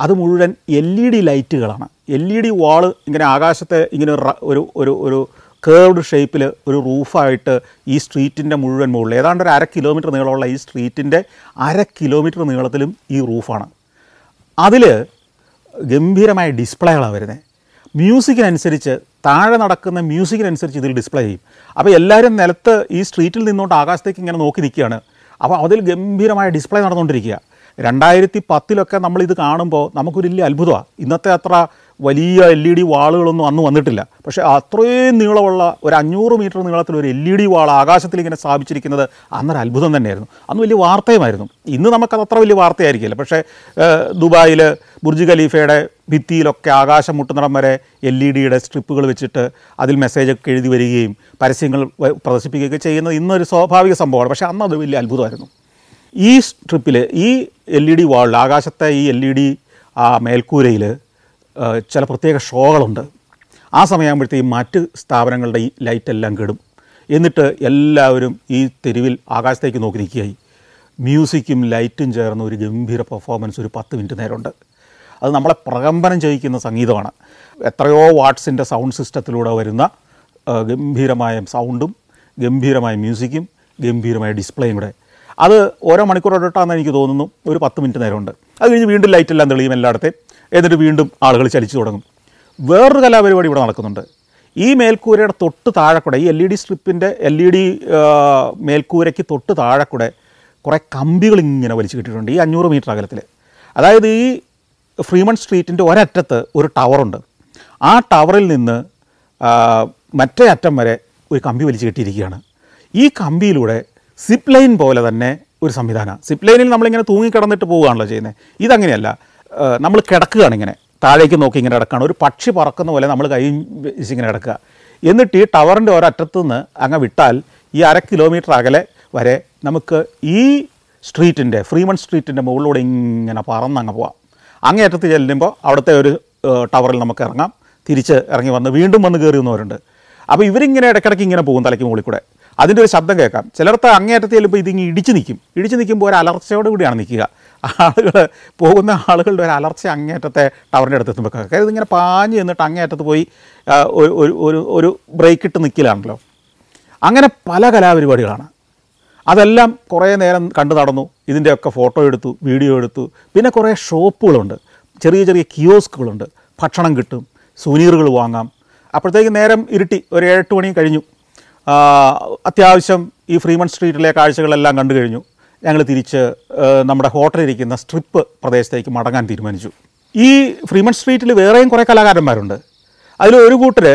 അത് മുഴുവൻ എൽ ഇ ഡി ലൈറ്റുകളാണ് എൽ ഇ ഡി വാള് ഇങ്ങനെ ആകാശത്തെ ഇങ്ങനെ ഒരു ഒരു ഒരു കേർവ്ഡ് ഷേപ്പിൽ ഒരു റൂഫായിട്ട് ഈ സ്ട്രീറ്റിൻ്റെ മുഴുവൻ മുകളിൽ ഏതാണ്ട് ഒരു അര കിലോമീറ്റർ നീളമുള്ള ഈ സ്ട്രീറ്റിൻ്റെ അര കിലോമീറ്റർ നീളത്തിലും ഈ റൂഫാണ് അതിൽ ഗംഭീരമായ ഡിസ്പ്ലേകളാണ് വരുന്നത് മ്യൂസിക്കിനനുസരിച്ച് താഴെ നടക്കുന്ന മ്യൂസിക്കിനനുസരിച്ച് ഇതിൽ ഡിസ്പ്ലേ ചെയ്യും അപ്പോൾ എല്ലാവരും നിലത്ത് ഈ സ്ട്രീറ്റിൽ നിന്നുകൊണ്ട് ആകാശത്തേക്ക് ഇങ്ങനെ നോക്കി നിൽക്കുകയാണ് അപ്പോൾ അതിൽ ഗംഭീരമായ ഡിസ്പ്ലേ നടന്നുകൊണ്ടിരിക്കുക രണ്ടായിരത്തി പത്തിലൊക്കെ നമ്മൾ ഇത് കാണുമ്പോൾ നമുക്കൊരു വലിയ അത്ഭുതമാണ് ഇന്നത്തെ അത്ര വലിയ എൽ ഇ ഡി വാളുകളൊന്നും അന്ന് വന്നിട്ടില്ല പക്ഷേ അത്രയും നീളമുള്ള ഒരു അഞ്ഞൂറ് മീറ്റർ നീളത്തിൽ ഒരു എൽ ഇ ഡി വാൾ ആകാശത്തിൽ ഇങ്ങനെ സ്ഥാപിച്ചിരിക്കുന്നത് അന്നൊരു അത്ഭുതം തന്നെയായിരുന്നു അന്ന് വലിയ വാർത്തയുമായിരുന്നു ഇന്ന് നമുക്കത് അത്ര വലിയ വാർത്തയായിരിക്കില്ല പക്ഷേ ദുബായിൽ ബുർജ് ഖലീഫയുടെ ഭിത്തിയിലൊക്കെ ആകാശം മുട്ടുന്നിടം വരെ എൽ ഇ ഡിയുടെ സ്ട്രിപ്പുകൾ വെച്ചിട്ട് അതിൽ മെസ്സേജൊക്കെ എഴുതി വരികയും പരസ്യങ്ങൾ പ്രദർശിപ്പിക്കുകയൊക്കെ ചെയ്യുന്നത് ഇന്നൊരു സ്വാഭാവിക സംഭവമാണ് പക്ഷേ അന്ന് അത് വലിയ അത്ഭുതമായിരുന്നു ഈ സ്ട്രിപ്പിൽ ഈ എൽ ഇ ഡി വാളിൽ ആകാശത്തെ ഈ എൽ ഇ ഡി ആ മേൽക്കൂരയിൽ ചില പ്രത്യേക ഷോകളുണ്ട് ആ സമയമാകുമ്പോഴത്തേക്കും മറ്റ് സ്ഥാപനങ്ങളുടെ ഈ ലൈറ്റെല്ലാം കെടും എന്നിട്ട് എല്ലാവരും ഈ തെരുവിൽ ആകാശത്തേക്ക് നോക്കി നിൽക്കുകയായി മ്യൂസിക്കും ലൈറ്റും ചേർന്ന ഒരു ഗംഭീര പെർഫോമൻസ് ഒരു പത്ത് മിനിറ്റ് നേരമുണ്ട് അത് നമ്മളെ പ്രകമ്പനം ചെയ്യിക്കുന്ന സംഗീതമാണ് എത്രയോ വാട്ട്സിൻ്റെ സൗണ്ട് സിസ്റ്റത്തിലൂടെ വരുന്ന ഗംഭീരമായ സൗണ്ടും ഗംഭീരമായ മ്യൂസിക്കും ഗംഭീരമായ ഡിസ്പ്ലേയും കൂടെ അത് ഓരോ മണിക്കൂർ ഇടട്ടാന്ന് എനിക്ക് തോന്നുന്നു ഒരു പത്ത് മിനിറ്റ് നേരമുണ്ട് അത് കഴിഞ്ഞ് വീണ്ടും എല്ലാം തെളിയും എല്ലായിടത്തെ എന്നിട്ട് വീണ്ടും ആളുകൾ ചലിച്ചു തുടങ്ങും വേറൊരു കലാപരിപാടി ഇവിടെ നടക്കുന്നുണ്ട് ഈ മേൽക്കൂരയുടെ തൊട്ട് താഴെക്കൂടെ ഈ എൽ ഇ ഡി സ്ട്രിപ്പിൻ്റെ എൽ ഇ ഡി മേൽക്കൂരയ്ക്ക് തൊട്ട് താഴെക്കൂടെ കുറേ കമ്പികൾ ഇങ്ങനെ വലിച്ചു കിട്ടിയിട്ടുണ്ട് ഈ അഞ്ഞൂറ് മീറ്റർ അകലത്തിൽ അതായത് ഈ ഫ്രീമൺ സ്ട്രീറ്റിൻ്റെ ഒരറ്റത്ത് ഒരു ടവറുണ്ട് ആ ടവറിൽ നിന്ന് മറ്റേ അറ്റം വരെ ഒരു കമ്പി വലിച്ചു കെട്ടിയിരിക്കുകയാണ് ഈ കമ്പിയിലൂടെ സിപ്പ് ലൈൻ പോലെ തന്നെ ഒരു സംവിധാനമാണ് സിപ്പ് ലൈനിൽ നമ്മളിങ്ങനെ തൂങ്ങിക്കിടന്നിട്ട് പോവുകയാണല്ലോ ചെയ്യുന്നത് ഇതങ്ങനെയല്ല നമ്മൾ കിടക്കുകയാണ് ഇങ്ങനെ താഴേക്ക് നോക്കി ഇങ്ങനെ കിടക്കുകയാണ് ഒരു പക്ഷി പറക്കുന്ന പോലെ നമ്മൾ കൈ ഇങ്ങനെ കിടക്കുക എന്നിട്ട് ഈ ടവറിൻ്റെ ഒരറ്റത്ത് നിന്ന് അങ്ങ് വിട്ടാൽ ഈ അര കിലോമീറ്റർ അകലെ വരെ നമുക്ക് ഈ സ്ട്രീറ്റിൻ്റെ ഫ്രീമൺ സ്ട്രീറ്റിൻ്റെ മുകളിലൂടെ ഇങ്ങനെ പറന്ന് അങ്ങ് പോവാം അങ്ങേയറ്റത്ത് ചെല്ലുമ്പോൾ അവിടുത്തെ ഒരു ടവറിൽ നമുക്ക് ഇറങ്ങാം തിരിച്ച് ഇറങ്ങി വന്ന് വീണ്ടും വന്ന് കയറി വന്നവരുണ്ട് അപ്പോൾ ഇവരിങ്ങനെ ഇടയ്ക്കിടയ്ക്ക് ഇങ്ങനെ പോകും തലയ്ക്ക് മുകളിൽ കൂടെ അതിൻ്റെ ഒരു ശബ്ദം കേൾക്കാം ചിലർത്ത് അങ്ങേറ്റത്തിൽ ചെല്ലുമ്പോൾ ഇതിങ്ങി ഇടിച്ചു നിൽക്കും ഇടിച്ചു നിൽക്കുമ്പോൾ ഒരു അലർച്ചയോട് കൂടിയാണ് നിൽക്കുക ആളുകൾ പോകുന്ന ആളുകളുടെ ഒരു അലർച്ച അങ്ങേയറ്റത്തെ ടവറിൻ്റെ അടുത്ത് എത്തുമ്പോൾ കേൾക്കുക ഇതിങ്ങനെ പാഞ്ഞ് നിന്നിട്ട് അങ്ങേറ്റത്ത് പോയി ഒരു ഒരു ഒരു ബ്രേക്ക് ഇട്ട് നിൽക്കലാണല്ലോ അങ്ങനെ പല കലാപരിപാടികളാണ് അതെല്ലാം കുറേ നേരം കണ്ടു നടന്നു ഇതിൻ്റെയൊക്കെ ഫോട്ടോ എടുത്തു വീഡിയോ എടുത്തു പിന്നെ കുറേ ഷോപ്പുകളുണ്ട് ചെറിയ ചെറിയ കിയോസ്കുകളുണ്ട് ഭക്ഷണം കിട്ടും സുനീറുകൾ വാങ്ങാം അപ്പോഴത്തേക്ക് നേരം ഇരുട്ടി ഒരു ഏഴെട്ട് മണി കഴിഞ്ഞു അത്യാവശ്യം ഈ ഫ്രീമൺ സ്ട്രീറ്റിലെ കാഴ്ചകളെല്ലാം കണ്ടു കഴിഞ്ഞു ഞങ്ങൾ തിരിച്ച് നമ്മുടെ ഹോട്ടലിരിക്കുന്ന സ്ട്രിപ്പ് പ്രദേശത്തേക്ക് മടങ്ങാൻ തീരുമാനിച്ചു ഈ ഫ്രീമൺ സ്ട്രീറ്റിൽ വേറെയും കുറേ കലാകാരന്മാരുണ്ട് അതിൽ ഒരു കൂട്ടർ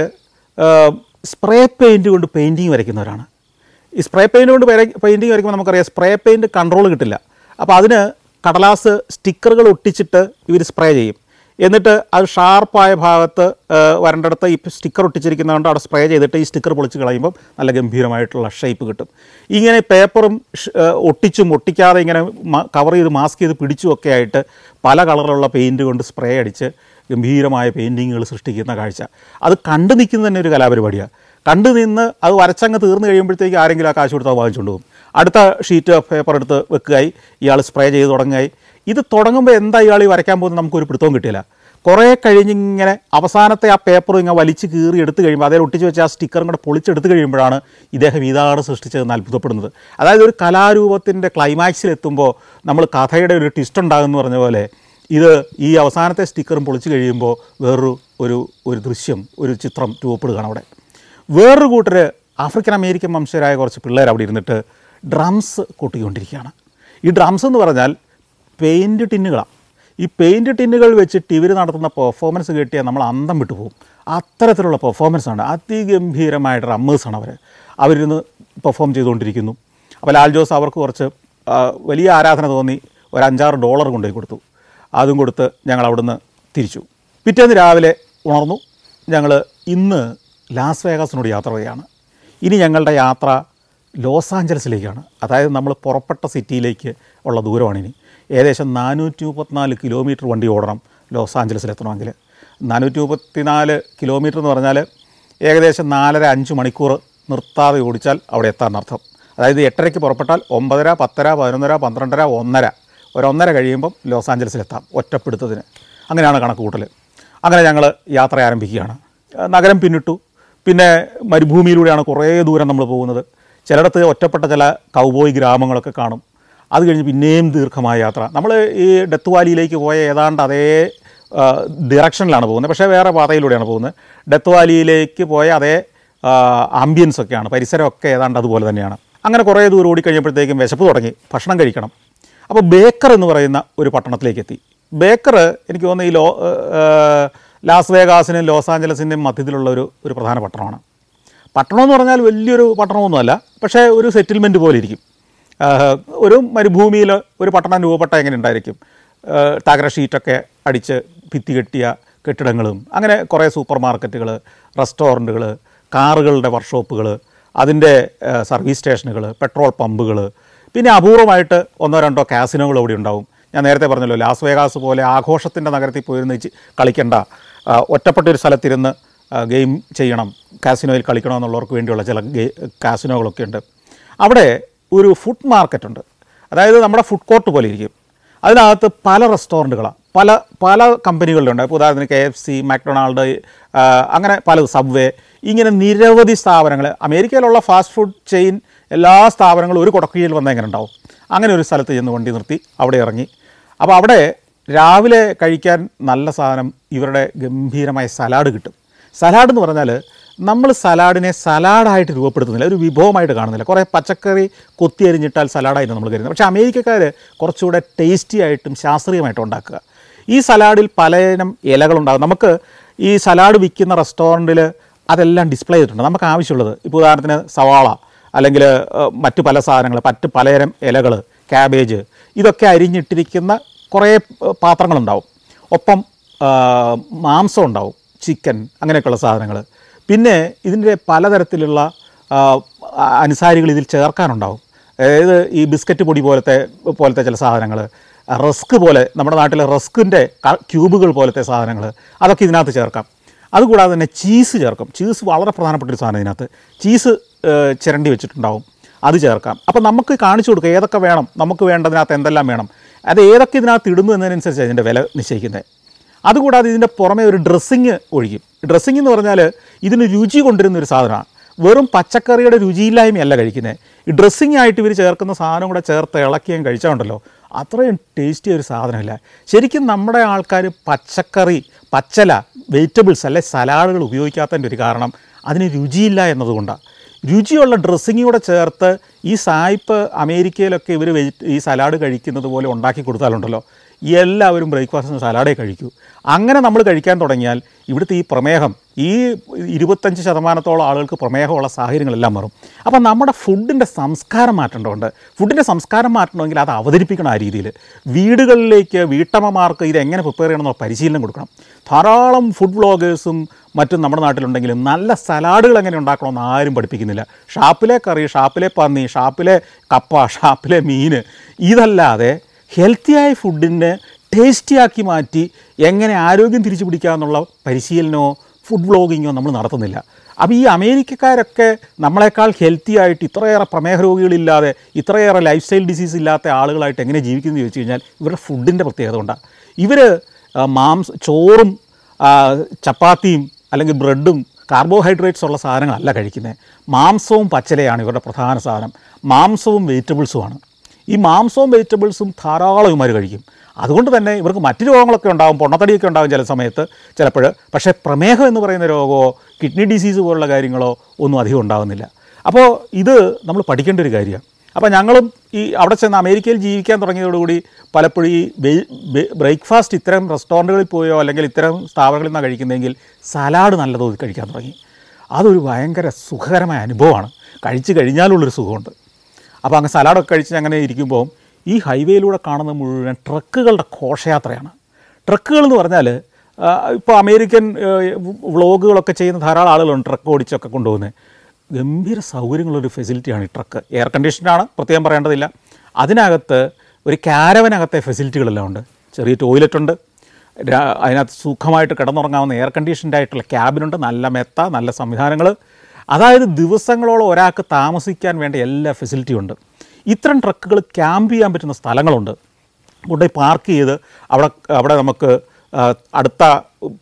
സ്പ്രേ പെയിൻറ്റ് കൊണ്ട് പെയിൻറ്റിങ് വരയ്ക്കുന്നവരാണ് ഈ സ്പ്രേ പെയിൻറ്റ് കൊണ്ട് പെയിൻറ്റിങ് വരയ്ക്കുമ്പോൾ നമുക്കറിയാം സ്പ്രേ പെയിൻറ്റ് കൺട്രോൾ കിട്ടില്ല അപ്പോൾ അതിന് കടലാസ് സ്റ്റിക്കറുകൾ ഒട്ടിച്ചിട്ട് ഇവർ സ്പ്രേ ചെയ്യും എന്നിട്ട് അത് ഷാർപ്പായ ഭാഗത്ത് വരണ്ടടുത്ത് ഈ സ്റ്റിക്കർ ഒട്ടിച്ചിരിക്കുന്നതുകൊണ്ട് അവിടെ സ്പ്രേ ചെയ്തിട്ട് ഈ സ്റ്റിക്കർ പൊളിച്ച് കളയുമ്പോൾ നല്ല ഗംഭീരമായിട്ടുള്ള ഷേപ്പ് കിട്ടും ഇങ്ങനെ പേപ്പറും ഒട്ടിച്ചും ഒട്ടിക്കാതെ ഇങ്ങനെ കവർ ചെയ്ത് മാസ്ക് ചെയ്ത് പിടിച്ചും ഒക്കെ ആയിട്ട് പല കളറിലുള്ള പെയിൻറ് കൊണ്ട് സ്പ്രേ അടിച്ച് ഗംഭീരമായ പെയിൻറ്റിങ്ങുകൾ സൃഷ്ടിക്കുന്ന കാഴ്ച അത് കണ്ടു നിൽക്കുന്ന തന്നെ ഒരു കലാപരിപാടിയാണ് കണ്ടു നിന്ന് അത് വരച്ചങ്ങ് തീർന്നു കഴിയുമ്പോഴത്തേക്ക് ആരെങ്കിലും ആ കാശ് കൊടുത്താൽ വാങ്ങിച്ചുകൊണ്ട് പോകും അടുത്ത ഷീറ്റ് പേപ്പർ എടുത്ത് വെക്കുകയായി ഇയാൾ സ്പ്രേ ചെയ്ത് തുടങ്ങുകയായി ഇത് തുടങ്ങുമ്പോൾ എന്താ ഇയാൾ ഈ വരയ്ക്കാൻ പോകുന്നത് നമുക്കൊരു പിടുത്തവും കിട്ടിയില്ല കുറേ കഴിഞ്ഞിങ്ങനെ അവസാനത്തെ ആ പേപ്പർ ഇങ്ങനെ വലിച്ച് കീറി എടുത്തു കഴിയുമ്പോൾ അതേ ഒട്ടിച്ച് വെച്ച് ആ സ്റ്റിക്കറും കൂടെ പൊളിച്ചെടുത്ത് കഴിയുമ്പോഴാണ് ഇദ്ദേഹം ഇതാണ് സൃഷ്ടിച്ചതെന്ന് അത്ഭുതപ്പെടുന്നത് അതായത് ഒരു കലാരൂപത്തിൻ്റെ ക്ലൈമാക്സിലെത്തുമ്പോൾ നമ്മൾ കഥയുടെ ഒരു ട്വിസ്റ്റ് ഉണ്ടാകുമെന്ന് പറഞ്ഞ പോലെ ഇത് ഈ അവസാനത്തെ സ്റ്റിക്കറും പൊളിച്ച് കഴിയുമ്പോൾ വേറൊരു ഒരു ഒരു ദൃശ്യം ഒരു ചിത്രം രൂപപ്പെടുകയാണ് അവിടെ വേറൊരു കൂട്ടർ ആഫ്രിക്കൻ അമേരിക്കൻ വംശജരായ കുറച്ച് പിള്ളേർ അവിടെ ഇരുന്നിട്ട് ഡ്രംസ് കൊട്ടിക്കൊണ്ടിരിക്കുകയാണ് ഈ ഡ്രംസ് എന്ന് പറഞ്ഞാൽ പെയിൻറ് ടിന്നുകളാണ് ഈ പെയിൻറ് ടിന്നുകൾ വെച്ചിട്ട് ഇവർ നടത്തുന്ന പെർഫോമൻസ് കിട്ടിയാൽ നമ്മൾ അന്തം വിട്ടു പോകും അത്തരത്തിലുള്ള പെർഫോമൻസാണ് അതിഗംഭീരമായ ഡ്രമ്മേഴ്സാണ് അവർ അവരിന്ന് പെർഫോം ചെയ്തുകൊണ്ടിരിക്കുന്നു അപ്പോൾ ലാൽ ജോസ് അവർക്ക് കുറച്ച് വലിയ ആരാധന തോന്നി ഒരു അഞ്ചാറ് ഡോളർ കൊണ്ടുപോയി കൊടുത്തു അതും കൊടുത്ത് ഞങ്ങൾ അവിടുന്ന് തിരിച്ചു പിറ്റേന്ന് രാവിലെ ഉണർന്നു ഞങ്ങൾ ഇന്ന് ലാസ് വേഗാസിനോട് യാത്ര ചെയ്യുകയാണ് ഇനി ഞങ്ങളുടെ യാത്ര ലോസ് ആഞ്ചലസിലേക്കാണ് അതായത് നമ്മൾ പുറപ്പെട്ട സിറ്റിയിലേക്ക് ഉള്ള ദൂരമാണ് ഇനി ഏകദേശം നാനൂറ്റി മുപ്പത്തിനാല് കിലോമീറ്റർ വണ്ടി ഓടണം ലോസ് ആഞ്ചലസിൽ എത്തണമെങ്കിൽ നാനൂറ്റി മുപ്പത്തിനാല് കിലോമീറ്റർ എന്ന് പറഞ്ഞാൽ ഏകദേശം നാലര അഞ്ച് മണിക്കൂർ നിർത്താതെ ഓടിച്ചാൽ അവിടെ എത്താനർത്ഥം അതായത് എട്ടരയ്ക്ക് പുറപ്പെട്ടാൽ ഒമ്പതര പത്തര പതിനൊന്നര പന്ത്രണ്ടര ഒന്നര ഒരൊന്നര കഴിയുമ്പം ലോസ് ആഞ്ചലസിലെത്താം ഒറ്റപ്പെടുത്തതിന് അങ്ങനെയാണ് കണക്ക് കൂട്ടൽ അങ്ങനെ ഞങ്ങൾ യാത്ര ആരംഭിക്കുകയാണ് നഗരം പിന്നിട്ടു പിന്നെ മരുഭൂമിയിലൂടെയാണ് കുറേ ദൂരം നമ്മൾ പോകുന്നത് ചിലയിടത്ത് ഒറ്റപ്പെട്ട ചില കൗബോയ് ഗ്രാമങ്ങളൊക്കെ കാണും അത് കഴിഞ്ഞ് പിന്നെയും ദീർഘമായ യാത്ര നമ്മൾ ഈ ഡെത്ത് വാലിയിലേക്ക് പോയ ഏതാണ്ട് അതേ ഡിറക്ഷനിലാണ് പോകുന്നത് പക്ഷേ വേറെ പാതയിലൂടെയാണ് പോകുന്നത് ഡെത്ത് വാലിയിലേക്ക് പോയ അതേ ആംബിയൻസ് ഒക്കെയാണ് പരിസരമൊക്കെ ഏതാണ്ട് അതുപോലെ തന്നെയാണ് അങ്ങനെ കുറേ ദൂരം ഓടിക്കഴിഞ്ഞപ്പോഴത്തേക്കും വിശപ്പ് തുടങ്ങി ഭക്ഷണം കഴിക്കണം അപ്പോൾ ബേക്കർ എന്ന് പറയുന്ന ഒരു പട്ടണത്തിലേക്ക് എത്തി ബേക്കർ എനിക്ക് തോന്നുന്നു ഈ ലോ ലാസ് വേഗാസിനും ലോസ് ആഞ്ചലസിൻ്റെയും മധ്യത്തിലുള്ള ഒരു ഒരു പ്രധാന പട്ടണമാണ് പട്ടണം എന്ന് പറഞ്ഞാൽ വലിയൊരു പട്ടണമൊന്നുമല്ല പക്ഷേ ഒരു സെറ്റിൽമെൻറ്റ് പോലെ ഇരിക്കും ഒരു മരുഭൂമിയിൽ ഒരു പട്ടണം രൂപപ്പെട്ട എങ്ങനെ ഉണ്ടായിരിക്കും തകര ഷീറ്റൊക്കെ അടിച്ച് ഭിത്തി കെട്ടിയ കെട്ടിടങ്ങളും അങ്ങനെ കുറേ സൂപ്പർ മാർക്കറ്റുകൾ റെസ്റ്റോറൻറ്റുകൾ കാറുകളുടെ വർക്ക്ഷോപ്പുകൾ അതിൻ്റെ സർവീസ് സ്റ്റേഷനുകൾ പെട്രോൾ പമ്പുകൾ പിന്നെ അപൂർവമായിട്ട് ഒന്നോ രണ്ടോ കാസിനോകൾ അവിടെ ഉണ്ടാവും ഞാൻ നേരത്തെ പറഞ്ഞല്ലോ ലാസ് വേഗാസ് പോലെ ആഘോഷത്തിൻ്റെ നഗരത്തിൽ പോയിരുന്ന് കളിക്കേണ്ട ഒറ്റപ്പെട്ടൊരു സ്ഥലത്തിരുന്ന് ഗെയിം ചെയ്യണം കാസിനോയിൽ കളിക്കണമെന്നുള്ളവർക്ക് വേണ്ടിയുള്ള ചില കാസിനോകളൊക്കെ ഉണ്ട് അവിടെ ഒരു ഫുഡ് മാർക്കറ്റ് ഉണ്ട് അതായത് നമ്മുടെ ഫുഡ് കോർട്ട് പോലെ ഇരിക്കും അതിനകത്ത് പല റെസ്റ്റോറൻറ്റുകളാണ് പല പല കമ്പനികളിലുണ്ട് ഇപ്പോൾ ഉദാഹരണത്തിന് കെ എഫ് സി മാക്ഡൊണാൾഡ് അങ്ങനെ പല സബ്വേ ഇങ്ങനെ നിരവധി സ്ഥാപനങ്ങൾ അമേരിക്കയിലുള്ള ഫാസ്റ്റ് ഫുഡ് ചെയിൻ എല്ലാ സ്ഥാപനങ്ങളും ഒരു കുടക്കീഴിൽ വന്നാൽ എങ്ങനെ ഉണ്ടാവും അങ്ങനെ ഒരു സ്ഥലത്ത് ചെന്ന് വണ്ടി നിർത്തി അവിടെ ഇറങ്ങി അപ്പോൾ അവിടെ രാവിലെ കഴിക്കാൻ നല്ല സാധനം ഇവരുടെ ഗംഭീരമായ സലാഡ് കിട്ടും സലാഡ് എന്ന് പറഞ്ഞാൽ നമ്മൾ സലാഡിനെ സലാഡായിട്ട് രൂപപ്പെടുത്തുന്നില്ല ഒരു വിഭവമായിട്ട് കാണുന്നില്ല കുറേ പച്ചക്കറി കൊത്തി അരിഞ്ഞിട്ടാൽ സലാഡായിട്ട് നമ്മൾ കരുതുന്നത് പക്ഷേ അമേരിക്കക്കാർ കുറച്ചുകൂടെ ടേസ്റ്റി ആയിട്ടും ശാസ്ത്രീയമായിട്ടും ഉണ്ടാക്കുക ഈ സലാഡിൽ പലയിനം ഇലകളുണ്ടാകും നമുക്ക് ഈ സലാഡ് വിൽക്കുന്ന റെസ്റ്റോറൻറ്റിൽ അതെല്ലാം ഡിസ്പ്ലേ ചെയ്തിട്ടുണ്ട് നമുക്ക് ആവശ്യമുള്ളത് ഇപ്പോൾ ഉദാഹരണത്തിന് സവാള അല്ലെങ്കിൽ മറ്റ് പല സാധനങ്ങൾ മറ്റ് പലതരം ഇലകൾ ക്യാബേജ് ഇതൊക്കെ അരിഞ്ഞിട്ടിരിക്കുന്ന കുറേ പാത്രങ്ങളുണ്ടാവും ഒപ്പം മാംസം ഉണ്ടാവും ചിക്കൻ അങ്ങനെയൊക്കെയുള്ള സാധനങ്ങൾ പിന്നെ ഇതിൻ്റെ പലതരത്തിലുള്ള അനുസാരികൾ ഇതിൽ ചേർക്കാനുണ്ടാവും അതായത് ഈ ബിസ്ക്കറ്റ് പൊടി പോലത്തെ പോലത്തെ ചില സാധനങ്ങൾ റസ്ക് പോലെ നമ്മുടെ നാട്ടിലെ റസ്കിൻ്റെ ക്യൂബുകൾ പോലത്തെ സാധനങ്ങൾ അതൊക്കെ ഇതിനകത്ത് ചേർക്കാം അതുകൂടാതെ തന്നെ ചീസ് ചേർക്കും ചീസ് വളരെ പ്രധാനപ്പെട്ട ഒരു സാധനം ഇതിനകത്ത് ചീസ് ചിരണ്ടി വെച്ചിട്ടുണ്ടാവും അത് ചേർക്കാം അപ്പോൾ നമുക്ക് കാണിച്ചു കൊടുക്കുക ഏതൊക്കെ വേണം നമുക്ക് വേണ്ടതിനകത്ത് എന്തെല്ലാം വേണം അത് ഏതൊക്കെ ഇതിനകത്ത് ഇടുന്നു എന്നതിനനുസരിച്ച് അതിൻ്റെ വില നിശ്ചയിക്കുന്നത് അതുകൂടാതെ ഇതിൻ്റെ പുറമേ ഒരു ഡ്രസ്സിങ് ഒഴിക്കും ഡ്രസ്സിങ് എന്ന് പറഞ്ഞാൽ ഇതിന് രുചി കൊണ്ടുവരുന്ന ഒരു സാധനമാണ് വെറും പച്ചക്കറിയുടെ രുചിയില്ലായ്മയല്ല കഴിക്കുന്നത് ഈ ഡ്രസ്സിങ് ആയിട്ട് ഇവർ ചേർക്കുന്ന സാധനം കൂടെ ചേർത്ത് ഇളക്കിയും കഴിച്ചാണ്ടല്ലോ അത്രയും ടേസ്റ്റി ഒരു സാധനമില്ല ശരിക്കും നമ്മുടെ ആൾക്കാർ പച്ചക്കറി പച്ചല വെജിറ്റബിൾസ് അല്ലെ സലാഡുകൾ ഉപയോഗിക്കാത്തതിൻ്റെ ഒരു കാരണം അതിന് രുചിയില്ല എന്നതുകൊണ്ടാണ് രുചിയുള്ള ഡ്രസ്സിങ് കൂടെ ചേർത്ത് ഈ സായിപ്പ് അമേരിക്കയിലൊക്കെ ഇവർ വെജി ഈ സലാഡ് കഴിക്കുന്നത് പോലെ ഉണ്ടാക്കി കൊടുത്താലുണ്ടല്ലോ എല്ലാവരും ബ്രേക്ക്ഫാസ്റ്റിന് സലാഡേ കഴിക്കൂ അങ്ങനെ നമ്മൾ കഴിക്കാൻ തുടങ്ങിയാൽ ഇവിടുത്തെ ഈ പ്രമേഹം ഈ ഇരുപത്തഞ്ച് ശതമാനത്തോളം ആളുകൾക്ക് പ്രമേഹമുള്ള സാഹചര്യങ്ങളെല്ലാം മാറും അപ്പം നമ്മുടെ ഫുഡിൻ്റെ സംസ്കാരം മാറ്റേണ്ടതുണ്ട് ഫുഡിൻ്റെ സംസ്കാരം മാറ്റണമെങ്കിൽ അത് അവതരിപ്പിക്കണം ആ രീതിയിൽ വീടുകളിലേക്ക് വീട്ടമ്മമാർക്ക് ഇത് എങ്ങനെ പ്രിപ്പയർ ചെയ്യണമെന്നുള്ള പരിശീലനം കൊടുക്കണം ധാരാളം ഫുഡ് വ്ളോഗേഴ്സും മറ്റും നമ്മുടെ നാട്ടിലുണ്ടെങ്കിലും നല്ല സലാഡുകൾ എങ്ങനെ ഉണ്ടാക്കണമെന്ന് ആരും പഠിപ്പിക്കുന്നില്ല ഷാപ്പിലെ കറി ഷാപ്പിലെ പന്നി ഷാപ്പിലെ കപ്പ ഷാപ്പിലെ മീൻ ഇതല്ലാതെ ഹെൽത്തിയായ ഫുഡിനെ ടേസ്റ്റിയാക്കി മാറ്റി എങ്ങനെ ആരോഗ്യം തിരിച്ചു പിടിക്കാമെന്നുള്ള പരിശീലനമോ ഫുഡ് വ്ളോഗിങ്ങോ നമ്മൾ നടത്തുന്നില്ല അപ്പോൾ ഈ അമേരിക്കക്കാരൊക്കെ നമ്മളെക്കാൾ ഹെൽത്തി ആയിട്ട് ഇത്രയേറെ പ്രമേഹ രോഗികളില്ലാതെ ഇത്രയേറെ ലൈഫ് സ്റ്റൈൽ ഡിസീസ് ഇല്ലാത്ത ആളുകളായിട്ട് എങ്ങനെ ജീവിക്കുന്നു ചോദിച്ചു കഴിഞ്ഞാൽ ഇവരുടെ ഫുഡിൻ്റെ പ്രത്യേകത കൊണ്ടാണ് ഇവർ മാംസ ചോറും ചപ്പാത്തിയും അല്ലെങ്കിൽ ബ്രെഡും കാർബോഹൈഡ്രേറ്റ്സ് ഉള്ള സാധനങ്ങളല്ല കഴിക്കുന്നത് മാംസവും പച്ചലയാണ് ഇവരുടെ പ്രധാന സാധനം മാംസവും വെജിറ്റബിൾസുമാണ് ഈ മാംസവും വെജിറ്റബിൾസും ധാരാളം ഇവന്മാർ കഴിക്കും അതുകൊണ്ട് തന്നെ ഇവർക്ക് മറ്റ് രോഗങ്ങളൊക്കെ ഉണ്ടാകും പൊണ്ണത്തടിയൊക്കെ ഉണ്ടാകും ചില സമയത്ത് ചിലപ്പോൾ പക്ഷേ പ്രമേഹം എന്ന് പറയുന്ന രോഗമോ കിഡ്നി ഡിസീസ് പോലുള്ള കാര്യങ്ങളോ ഒന്നും അധികം ഉണ്ടാകുന്നില്ല അപ്പോൾ ഇത് നമ്മൾ പഠിക്കേണ്ട ഒരു കാര്യമാണ് അപ്പോൾ ഞങ്ങളും ഈ അവിടെ ചെന്ന് അമേരിക്കയിൽ ജീവിക്കാൻ തുടങ്ങിയതോടുകൂടി പലപ്പോഴും ഈ ബ്രേക്ക്ഫാസ്റ്റ് ഇത്തരം റെസ്റ്റോറൻറ്റുകളിൽ പോയോ അല്ലെങ്കിൽ ഇത്തരം സ്ഥാപനങ്ങളിൽ നിന്നാണ് കഴിക്കുന്നതെങ്കിൽ സലാഡ് നല്ല തോതിൽ കഴിക്കാൻ തുടങ്ങി അതൊരു ഭയങ്കര സുഖകരമായ അനുഭവമാണ് കഴിച്ചു കഴിഞ്ഞാലുള്ളൊരു സുഖമുണ്ട് അപ്പോൾ അങ്ങ് സലാഡൊക്കെ കഴിച്ച് അങ്ങനെ ഇരിക്കുമ്പോൾ ഈ ഹൈവേയിലൂടെ കാണുന്ന മുഴുവൻ ട്രക്കുകളുടെ ഘോഷയാത്രയാണ് ട്രക്കുകൾ എന്ന് പറഞ്ഞാൽ ഇപ്പോൾ അമേരിക്കൻ വ്ളോഗുകളൊക്കെ ചെയ്യുന്ന ധാരാളം ആളുകളുണ്ട് ട്രക്ക് ഓടിച്ചൊക്കെ കൊണ്ടുപോകുന്നത് ഗംഭീര സൗകര്യങ്ങളൊരു ഫെസിലിറ്റിയാണ് ഈ ട്രക്ക് എയർ കണ്ടീഷനാണ് പ്രത്യേകം പറയേണ്ടതില്ല അതിനകത്ത് ഒരു ക്യാരവനകത്തെ ഫെസിലിറ്റികളെല്ലാം ഉണ്ട് ചെറിയ ടോയ്ലറ്റ് ഉണ്ട് അതിനകത്ത് സുഖമായിട്ട് കിടന്നുറങ്ങാവുന്ന എയർ കണ്ടീഷൻഡ് ആയിട്ടുള്ള ക്യാബിനുണ്ട് നല്ല മെത്ത നല്ല സംവിധാനങ്ങൾ അതായത് ദിവസങ്ങളോളം ഒരാൾക്ക് താമസിക്കാൻ വേണ്ട എല്ലാ ഫെസിലിറ്റിയും ഉണ്ട് ഇത്തരം ട്രക്കുകൾ ക്യാമ്പ് ചെയ്യാൻ പറ്റുന്ന സ്ഥലങ്ങളുണ്ട് കൊണ്ടു പാർക്ക് ചെയ്ത് അവിടെ അവിടെ നമുക്ക് അടുത്ത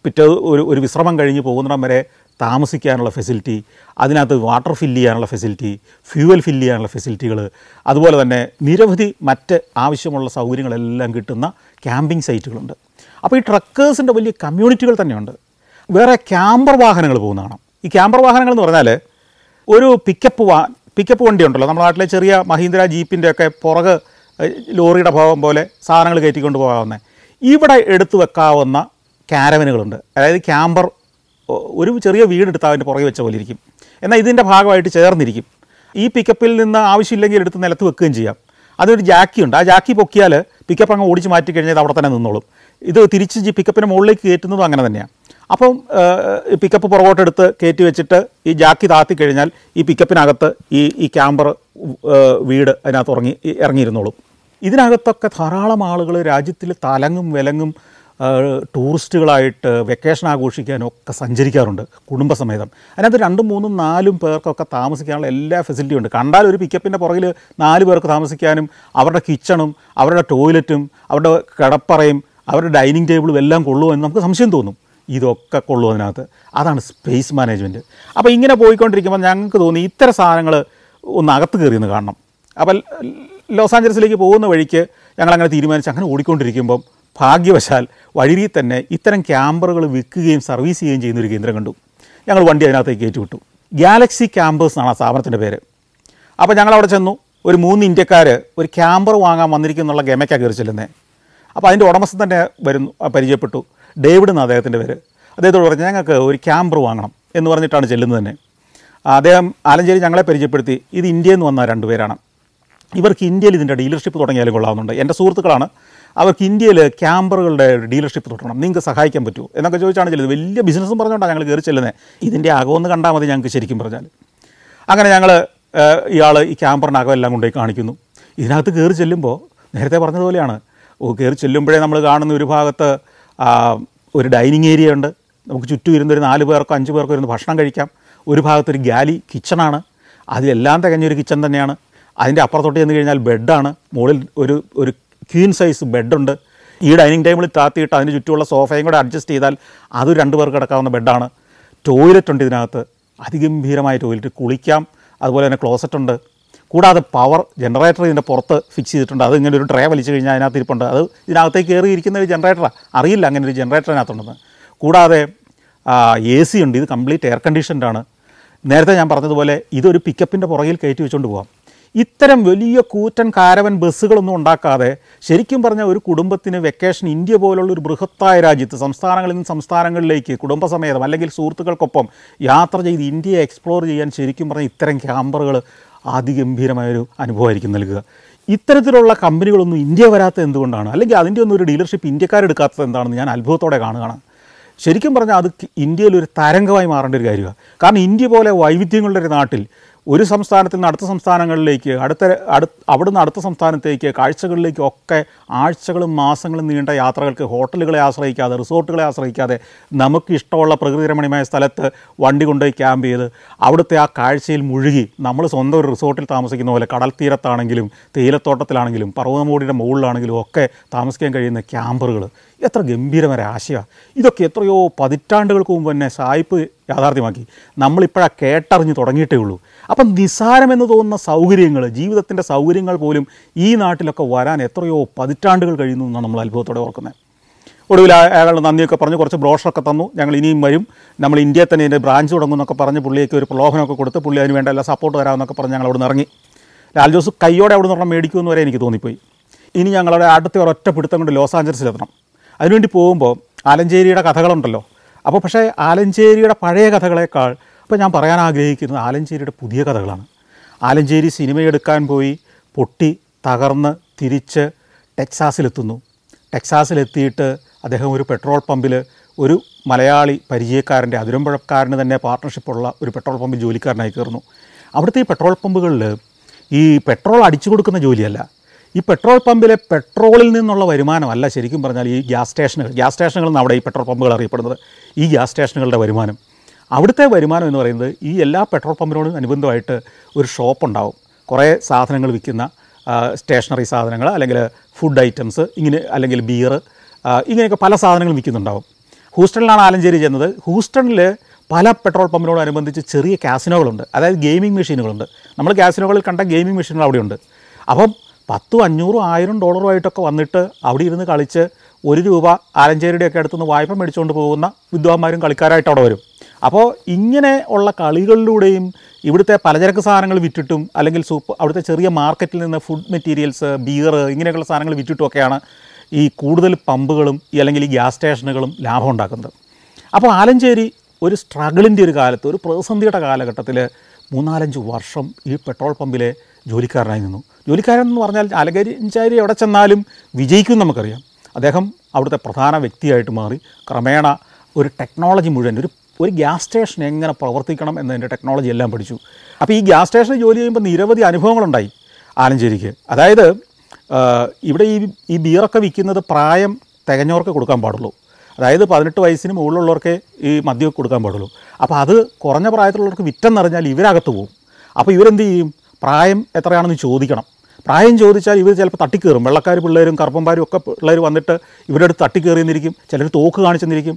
പിറ്റേ ഒരു ഒരു വിശ്രമം കഴിഞ്ഞ് പോകുന്നിടം വരെ താമസിക്കാനുള്ള ഫെസിലിറ്റി അതിനകത്ത് വാട്ടർ ഫില്ല് ചെയ്യാനുള്ള ഫെസിലിറ്റി ഫ്യൂവൽ ഫില്ല് ചെയ്യാനുള്ള ഫെസിലിറ്റികൾ അതുപോലെ തന്നെ നിരവധി മറ്റ് ആവശ്യമുള്ള സൗകര്യങ്ങളെല്ലാം കിട്ടുന്ന ക്യാമ്പിംഗ് സൈറ്റുകളുണ്ട് അപ്പോൾ ഈ ട്രക്കേഴ്സിൻ്റെ വലിയ കമ്മ്യൂണിറ്റികൾ തന്നെയുണ്ട് വേറെ ക്യാമ്പർ വാഹനങ്ങൾ പോകുന്നതാണ് ഈ ക്യാമ്പർ വാഹനങ്ങൾ എന്ന് പറഞ്ഞാൽ ഒരു പിക്കപ്പ് വാ പിക്കപ്പ് വണ്ടി ഉണ്ടല്ലോ നമ്മുടെ നാട്ടിലെ ചെറിയ മഹീന്ദ്ര ജീപ്പിൻ്റെ ഒക്കെ പുറക് ലോറിയുടെ ഭാവം പോലെ സാധനങ്ങൾ കയറ്റിക്കൊണ്ട് പോകാവുന്ന ഇവിടെ എടുത്തു വെക്കാവുന്ന ക്യാരവനുകളുണ്ട് അതായത് ക്യാമ്പർ ഒരു ചെറിയ വീടെടുത്ത് അതിൻ്റെ പുറകെ വെച്ച പോലെ ഇരിക്കും എന്നാൽ ഇതിൻ്റെ ഭാഗമായിട്ട് ചേർന്നിരിക്കും ഈ പിക്കപ്പിൽ നിന്ന് ആവശ്യമില്ലെങ്കിൽ എടുത്ത് നിലത്ത് വെക്കുകയും ചെയ്യാം അതൊരു ജാക്കി ഉണ്ട് ആ ജാക്കി പൊക്കിയാൽ പിക്കപ്പ് അങ്ങ് ഓടിച്ച് മാറ്റി കഴിഞ്ഞാൽ അവിടെ തന്നെ നിന്നോളും ഇത് തിരിച്ച് പിക്കപ്പിന് മുകളിലേക്ക് കയറ്റുന്നതും അങ്ങനെ തന്നെയാണ് അപ്പം പിക്കപ്പ് പുറകോട്ടെടുത്ത് കയറ്റി വെച്ചിട്ട് ഈ ജാക്കി താത്തി കഴിഞ്ഞാൽ ഈ പിക്കപ്പിനകത്ത് ഈ ഈ ക്യാമ്പർ വീട് അതിനകത്ത് ഉറങ്ങി ഇറങ്ങിയിരുന്നോളും ഇതിനകത്തൊക്കെ ധാരാളം ആളുകൾ രാജ്യത്തിൽ തലങ്ങും വിലങ്ങും ടൂറിസ്റ്റുകളായിട്ട് വെക്കേഷൻ ആഘോഷിക്കാനും ഒക്കെ സഞ്ചരിക്കാറുണ്ട് കുടുംബസമേതം അതിനകത്ത് രണ്ടും മൂന്നും നാലും പേർക്കൊക്കെ താമസിക്കാനുള്ള എല്ലാ ഫെസിലിറ്റിയും ഉണ്ട് കണ്ടാൽ ഒരു പിക്കപ്പിൻ്റെ പുറകിൽ നാല് പേർക്ക് താമസിക്കാനും അവരുടെ കിച്ചണും അവരുടെ ടോയ്ലറ്റും അവരുടെ കിടപ്പറയും അവരുടെ ഡൈനിങ് ടേബിളും എല്ലാം കൊള്ളുമെന്ന് നമുക്ക് സംശയം തോന്നും ഇതൊക്കെ കൊള്ളും അതിനകത്ത് അതാണ് സ്പേസ് മാനേജ്മെൻറ്റ് അപ്പോൾ ഇങ്ങനെ പോയിക്കൊണ്ടിരിക്കുമ്പോൾ ഞങ്ങൾക്ക് തോന്നി ഇത്തരം സാധനങ്ങൾ ഒന്ന് അകത്ത് കയറിയെന്ന് കാണണം അപ്പം ലോസ് ആഞ്ചലസിലേക്ക് പോകുന്ന വഴിക്ക് ഞങ്ങളങ്ങനെ തീരുമാനിച്ച് അങ്ങനെ ഓടിക്കൊണ്ടിരിക്കുമ്പം ഭാഗ്യവശാൽ വഴിയിൽ തന്നെ ഇത്തരം ക്യാമ്പറുകൾ വിൽക്കുകയും സർവീസ് ചെയ്യുകയും ചെയ്യുന്ന ഒരു കേന്ദ്രം കണ്ടു ഞങ്ങൾ വണ്ടി അതിനകത്തേക്ക് കയറ്റി വിട്ടു ഗാലക്സി ക്യാമ്പേഴ്സ് എന്നാണ് ആ സ്ഥാപനത്തിൻ്റെ പേര് അപ്പോൾ ഞങ്ങൾ അവിടെ ചെന്നു ഒരു മൂന്ന് ഇന്ത്യക്കാർ ഒരു ക്യാമ്പർ വാങ്ങാൻ വന്നിരിക്കുന്നുള്ള ഗമയ്ക്കാണ് കയറി ചെല്ലുന്നത് അപ്പോൾ അതിൻ്റെ ഉടമസ്ഥൻ തന്നെ വരുന്നു പരിചയപ്പെട്ടു ഡേവിഡ് എന്ന അദ്ദേഹത്തിൻ്റെ പേര് അദ്ദേഹത്തോട് പറഞ്ഞു ഞങ്ങൾക്ക് ഒരു ക്യാമ്പർ വാങ്ങണം എന്ന് പറഞ്ഞിട്ടാണ് ചെല്ലുന്നത് തന്നെ അദ്ദേഹം ആലഞ്ചേരി ഞങ്ങളെ പരിചയപ്പെടുത്തി ഇത് ഇന്ത്യയിൽ നിന്ന് വന്ന രണ്ടുപേരാണ് ഇവർക്ക് ഇന്ത്യയിൽ ഇതിൻ്റെ ഡീലർഷിപ്പ് തുടങ്ങിയാലും കൊള്ളാവുന്നുണ്ട് എൻ്റെ സുഹൃത്തുക്കളാണ് അവർക്ക് ഇന്ത്യയിൽ ക്യാമ്പറുകളുടെ ഡീലർഷിപ്പ് തുടങ്ങണം നിങ്ങൾക്ക് സഹായിക്കാൻ പറ്റുമോ എന്നൊക്കെ ചോദിച്ചാണ് ചെല്ലുന്നത് വലിയ ബിസിനസ്സും പറഞ്ഞുകൊണ്ടാണ് ഞങ്ങൾ കയറി ചെല്ലുന്നത് ഇതിൻ്റെ അകമെന്ന് കണ്ടാൽ മതി ഞങ്ങൾക്ക് ശരിക്കും പറഞ്ഞാൽ അങ്ങനെ ഞങ്ങൾ ഇയാൾ ഈ അകം എല്ലാം കൊണ്ടുപോയി കാണിക്കുന്നു ഇതിനകത്ത് കയറി ചെല്ലുമ്പോൾ നേരത്തെ പറഞ്ഞതുപോലെയാണ് കയറി ചെല്ലുമ്പോഴേ നമ്മൾ കാണുന്ന ഒരു ഭാഗത്ത് ഒരു ഡൈനിങ് ഏരിയ ഉണ്ട് നമുക്ക് ചുറ്റും ഇരുന്ന് ഒരു നാല് പേർക്കോ അഞ്ച് പേർക്കോ ഇരുന്ന് ഭക്ഷണം കഴിക്കാം ഒരു ഭാഗത്തൊരു ഗ്യാലി കിച്ചണാണ് അതിലെല്ലാം തികഞ്ഞൊരു കിച്ചൺ തന്നെയാണ് അതിൻ്റെ അപ്പുറത്തോട്ട് ചെന്ന് കഴിഞ്ഞാൽ ബെഡാണ് മുകളിൽ ഒരു ഒരു ക്വീൻ സൈസ് ബെഡുണ്ട് ഈ ഡൈനിങ് ടേബിളിൽ താത്തിയിട്ട് അതിന് ചുറ്റുമുള്ള സോഫയും കൂടെ അഡ്ജസ്റ്റ് ചെയ്താൽ അത് രണ്ട് പേർക്ക് കിടക്കാവുന്ന ബെഡാണ് ടോയ്ലറ്റ് ഉണ്ട് ഇതിനകത്ത് അതിഗംഭീരമായ ടോയ്ലറ്റ് കുളിക്കാം അതുപോലെ തന്നെ ക്ലോസറ്റ് ഉണ്ട് കൂടാതെ പവർ ജനറേറ്റർ ഇതിൻ്റെ പുറത്ത് ഫിക്സ് ചെയ്തിട്ടുണ്ട് അത് ഇങ്ങനെ ഒരു ട്രേ വലിച്ചു കഴിഞ്ഞാൽ അതിനകത്ത് ഇരിപ്പുണ്ട് അത് ഇതിനകത്തേക്ക് കയറിയിരിക്കുന്ന ഒരു ജനറേറ്ററാണ് അറിയില്ല അങ്ങനെ ഒരു ജനറേറ്റർ അതിനകത്തുണ്ടെന്ന് കൂടാതെ എ സി ഉണ്ട് ഇത് കംപ്ലീറ്റ് എയർ കണ്ടീഷൻഡ് ആണ് നേരത്തെ ഞാൻ പറഞ്ഞതുപോലെ ഇതൊരു പിക്കപ്പിൻ്റെ പുറകിൽ കയറ്റി വെച്ചുകൊണ്ട് പോകാം ഇത്തരം വലിയ കൂറ്റൻ കാരവൻ ബസ്സുകളൊന്നും ഉണ്ടാക്കാതെ ശരിക്കും പറഞ്ഞാൽ ഒരു കുടുംബത്തിന് വെക്കേഷൻ ഇന്ത്യ പോലുള്ള ഒരു ബൃഹത്തായ രാജ്യത്ത് സംസ്ഥാനങ്ങളിൽ നിന്ന് സംസ്ഥാനങ്ങളിലേക്ക് കുടുംബസമേതം അല്ലെങ്കിൽ സുഹൃത്തുക്കൾക്കൊപ്പം യാത്ര ചെയ്ത് ഇന്ത്യയെ എക്സ്പ്ലോർ ചെയ്യാൻ ശരിക്കും പറഞ്ഞാൽ ഇത്തരം ക്യാമ്പറുകൾ അതിഗംഭീരമായൊരു അനുഭവമായിരിക്കും നൽകുക ഇത്തരത്തിലുള്ള കമ്പനികളൊന്നും ഇന്ത്യ വരാത്ത എന്തുകൊണ്ടാണ് അല്ലെങ്കിൽ അതിൻ്റെ ഒന്നും ഒരു ഡീലർഷിപ്പ് ഇന്ത്യക്കാരെടുക്കാത്തത് എന്താണെന്ന് ഞാൻ അത്ഭുതത്തോടെ കാണുകയാണ് ശരിക്കും പറഞ്ഞാൽ അത് ഇന്ത്യയിൽ ഒരു തരംഗമായി മാറേണ്ട ഒരു കാര്യമാണ് കാരണം ഇന്ത്യ പോലെ വൈവിധ്യങ്ങളുടെ ഒരു നാട്ടിൽ ഒരു സംസ്ഥാനത്തിൽ നിന്ന് അടുത്ത സംസ്ഥാനങ്ങളിലേക്ക് അടുത്ത അടു അവിടുന്ന് അടുത്ത സംസ്ഥാനത്തേക്ക് കാഴ്ചകളിലേക്കൊക്കെ ഒക്കെ ആഴ്ചകളും മാസങ്ങളും നീണ്ട യാത്രകൾക്ക് ഹോട്ടലുകളെ ആശ്രയിക്കാതെ റിസോർട്ടുകളെ ആശ്രയിക്കാതെ നമുക്ക് ഇഷ്ടമുള്ള പ്രകൃതിരമണീയമായ സ്ഥലത്ത് വണ്ടി കൊണ്ടുപോയി ക്യാമ്പ് ചെയ്ത് അവിടുത്തെ ആ കാഴ്ചയിൽ മുഴുകി നമ്മൾ സ്വന്തം ഒരു റിസോർട്ടിൽ താമസിക്കുന്ന പോലെ കടൽ തീരത്താണെങ്കിലും തേയിലത്തോട്ടത്തിലാണെങ്കിലും പർവ്വതമോടിയുടെ മുകളിലാണെങ്കിലും ഒക്കെ താമസിക്കാൻ കഴിയുന്ന ക്യാമ്പറുകൾ എത്ര ഗംഭീരമായ ആശയമാണ് ഇതൊക്കെ എത്രയോ പതിറ്റാണ്ടുകൾക്ക് മുമ്പ് തന്നെ സായിപ്പ് യാഥാർത്ഥ്യമാക്കി നമ്മളിപ്പോഴാണ് കേട്ടറിഞ്ഞ് തുടങ്ങിയിട്ടേ ഉള്ളൂ അപ്പം നിസ്സാരമെന്ന് തോന്നുന്ന സൗകര്യങ്ങൾ ജീവിതത്തിൻ്റെ സൗകര്യങ്ങൾ പോലും ഈ നാട്ടിലൊക്കെ വരാൻ എത്രയോ പതിറ്റാണ്ടുകൾ കഴിയുന്നു എന്നാണ് നമ്മൾ അത്ഭുതത്തോടെ ഓർക്കുന്നത് ഒടുവിൽ അയാളുടെ നന്ദിയൊക്കെ പറഞ്ഞ് കുറച്ച് ബ്രോഷറൊക്കെ തന്നു ഞങ്ങൾ ഇനിയും വരും നമ്മൾ ഇന്ത്യയിൽ തന്നെ ഇതിൻ്റെ ബ്രാഞ്ച് തുടങ്ങുമെന്നൊക്കെ പറഞ്ഞ് പുള്ളിയൊക്കെ ഒരു പ്രലോഭനമൊക്കെ കൊടുത്ത് പുള്ളി അതിന് വേണ്ട എല്ലാ സപ്പോർട്ട് തരാമെന്നൊക്കെ പറഞ്ഞ് ഞങ്ങൾ അവിടെ നിന്ന് ഇറങ്ങി ലാൽ ജോസ് കയ്യോടെ അവിടെ നിന്ന് മേടിക്കുമെന്ന് വരെ എനിക്ക് തോന്നിപ്പോയി ഇനി ഞങ്ങളുടെ അടുത്ത ഒരൊറ്റ പിടുത്തം കൊണ്ട് ലോസ് ആഞ്ചലസിലെത്തണം അതിനുവേണ്ടി പോകുമ്പോൾ ആലഞ്ചേരിയുടെ കഥകളുണ്ടല്ലോ അപ്പോൾ പക്ഷേ ആലഞ്ചേരിയുടെ പഴയ കഥകളേക്കാൾ ഇപ്പോൾ ഞാൻ പറയാൻ ആഗ്രഹിക്കുന്നത് ആലഞ്ചേരിയുടെ പുതിയ കഥകളാണ് ആലഞ്ചേരി സിനിമയെടുക്കാൻ പോയി പൊട്ടി തകർന്ന് തിരിച്ച് ടെക്സാസിലെത്തുന്നു ടെക്സാസിലെത്തിയിട്ട് അദ്ദേഹം ഒരു പെട്രോൾ പമ്പിൽ ഒരു മലയാളി പരിചയക്കാരൻ്റെ അതിരമ്പഴക്കാരന് തന്നെ പാർട്ട്ണർഷിപ്പുള്ള ഒരു പെട്രോൾ പമ്പിൽ ജോലിക്കാരനായി കയറുന്നു അവിടുത്തെ ഈ പെട്രോൾ പമ്പുകളിൽ ഈ പെട്രോൾ അടിച്ചു കൊടുക്കുന്ന ജോലിയല്ല ഈ പെട്രോൾ പമ്പിലെ പെട്രോളിൽ നിന്നുള്ള വരുമാനമല്ല ശരിക്കും പറഞ്ഞാൽ ഈ ഗ്യാസ് സ്റ്റേഷനുകൾ ഗ്യാസ് നിന്ന് അവിടെ ഈ പെട്രോൾ പമ്പുകൾ അറിയപ്പെടുന്നത് ഈ ഗ്യാസ് സ്റ്റേഷനുകളുടെ വരുമാനം അവിടുത്തെ വരുമാനം എന്ന് പറയുന്നത് ഈ എല്ലാ പെട്രോൾ പമ്പിനോടും അനുബന്ധമായിട്ട് ഒരു ഷോപ്പുണ്ടാവും കുറേ സാധനങ്ങൾ വിൽക്കുന്ന സ്റ്റേഷനറി സാധനങ്ങൾ അല്ലെങ്കിൽ ഫുഡ് ഐറ്റംസ് ഇങ്ങനെ അല്ലെങ്കിൽ ബിയർ ഇങ്ങനെയൊക്കെ പല സാധനങ്ങളും വിൽക്കുന്നുണ്ടാവും ഹൂസ്റ്റണിലാണ് ആലഞ്ചേരി ചെന്നത് ഹൂസ്റ്റണിൽ പല പെട്രോൾ പമ്പിനോടനുബന്ധിച്ച് ചെറിയ കാസിനോകളുണ്ട് അതായത് ഗെയിമിംഗ് മെഷീനുകളുണ്ട് നമ്മൾ കാസിനോകളിൽ കണ്ട ഗെയിമിംഗ് മെഷീനുകൾ അവിടെയുണ്ട് അപ്പം പത്തും അഞ്ഞൂറും ആയിരം ഡോളറുമായിട്ടൊക്കെ വന്നിട്ട് അവിടെ ഇരുന്ന് കളിച്ച് ഒരു രൂപ ആലഞ്ചേരിയുടെയൊക്കെ അടുത്തുനിന്ന് വായ്പ മേടിച്ചുകൊണ്ട് പോകുന്ന വിദ്വാന്മാരും കളിക്കാരായിട്ട് അവിടെ വരും അപ്പോൾ ഇങ്ങനെ ഉള്ള കളികളിലൂടെയും ഇവിടുത്തെ പലചരക്ക് സാധനങ്ങൾ വിറ്റിട്ടും അല്ലെങ്കിൽ സൂപ്പ് അവിടുത്തെ ചെറിയ മാർക്കറ്റിൽ നിന്ന് ഫുഡ് മെറ്റീരിയൽസ് ബിയർ ഇങ്ങനെയൊക്കെയുള്ള സാധനങ്ങൾ വിറ്റിട്ടുമൊക്കെയാണ് ഈ കൂടുതൽ പമ്പുകളും അല്ലെങ്കിൽ ഈ ഗ്യാസ് സ്റ്റേഷനുകളും ലാഭം ഉണ്ടാക്കുന്നത് അപ്പോൾ ആലഞ്ചേരി ഒരു സ്ട്രഗിളിൻ്റെ ഒരു കാലത്ത് ഒരു പ്രതിസന്ധിയുടെ കാലഘട്ടത്തിൽ മൂന്നാലഞ്ച് വർഷം ഈ പെട്രോൾ പമ്പിലെ ജോലിക്കാരനായി നിന്നു ജോലിക്കാരൻ എന്ന് പറഞ്ഞാൽ അലകരിഞ്ചാരി എവിടെ ചെന്നാലും വിജയിക്കും നമുക്കറിയാം അദ്ദേഹം അവിടുത്തെ പ്രധാന വ്യക്തിയായിട്ട് മാറി ക്രമേണ ഒരു ടെക്നോളജി മുഴുവൻ ഒരു ഒരു ഗ്യാസ് സ്റ്റേഷൻ എങ്ങനെ പ്രവർത്തിക്കണം എന്നതിൻ്റെ ടെക്നോളജി എല്ലാം പഠിച്ചു അപ്പോൾ ഈ ഗ്യാസ് സ്റ്റേഷനിൽ ജോലി ചെയ്യുമ്പോൾ നിരവധി അനുഭവങ്ങളുണ്ടായി ആലഞ്ചേരിക്ക് അതായത് ഇവിടെ ഈ ഈ ബീറൊക്കെ വിൽക്കുന്നത് പ്രായം തികഞ്ഞവർക്ക് കൊടുക്കാൻ പാടുള്ളൂ അതായത് പതിനെട്ട് വയസ്സിന് മുകളിലുള്ളവർക്കേ ഈ മദ്യമൊക്കെ കൊടുക്കാൻ പാടുള്ളൂ അപ്പോൾ അത് കുറഞ്ഞ പ്രായത്തിലുള്ളവർക്ക് വിറ്റെന്നറിഞ്ഞാൽ ഇവരകത്ത് പോകും അപ്പോൾ ഇവരെന്ത് ചെയ്യും പ്രായം എത്രയാണെന്ന് ചോദിക്കണം പ്രായം ചോദിച്ചാൽ ഇവർ ചിലപ്പോൾ തട്ടിക്കയറും വെള്ളക്കാർ പിള്ളേരും കറുപ്പന്മാരും ഒക്കെ പിള്ളേർ വന്നിട്ട് ഇവരുടെ അടുത്ത് തട്ടിക്കയറിയെന്നിരിക്കും ചിലർ തോക്ക് കാണിച്ചെന്നിരിക്കും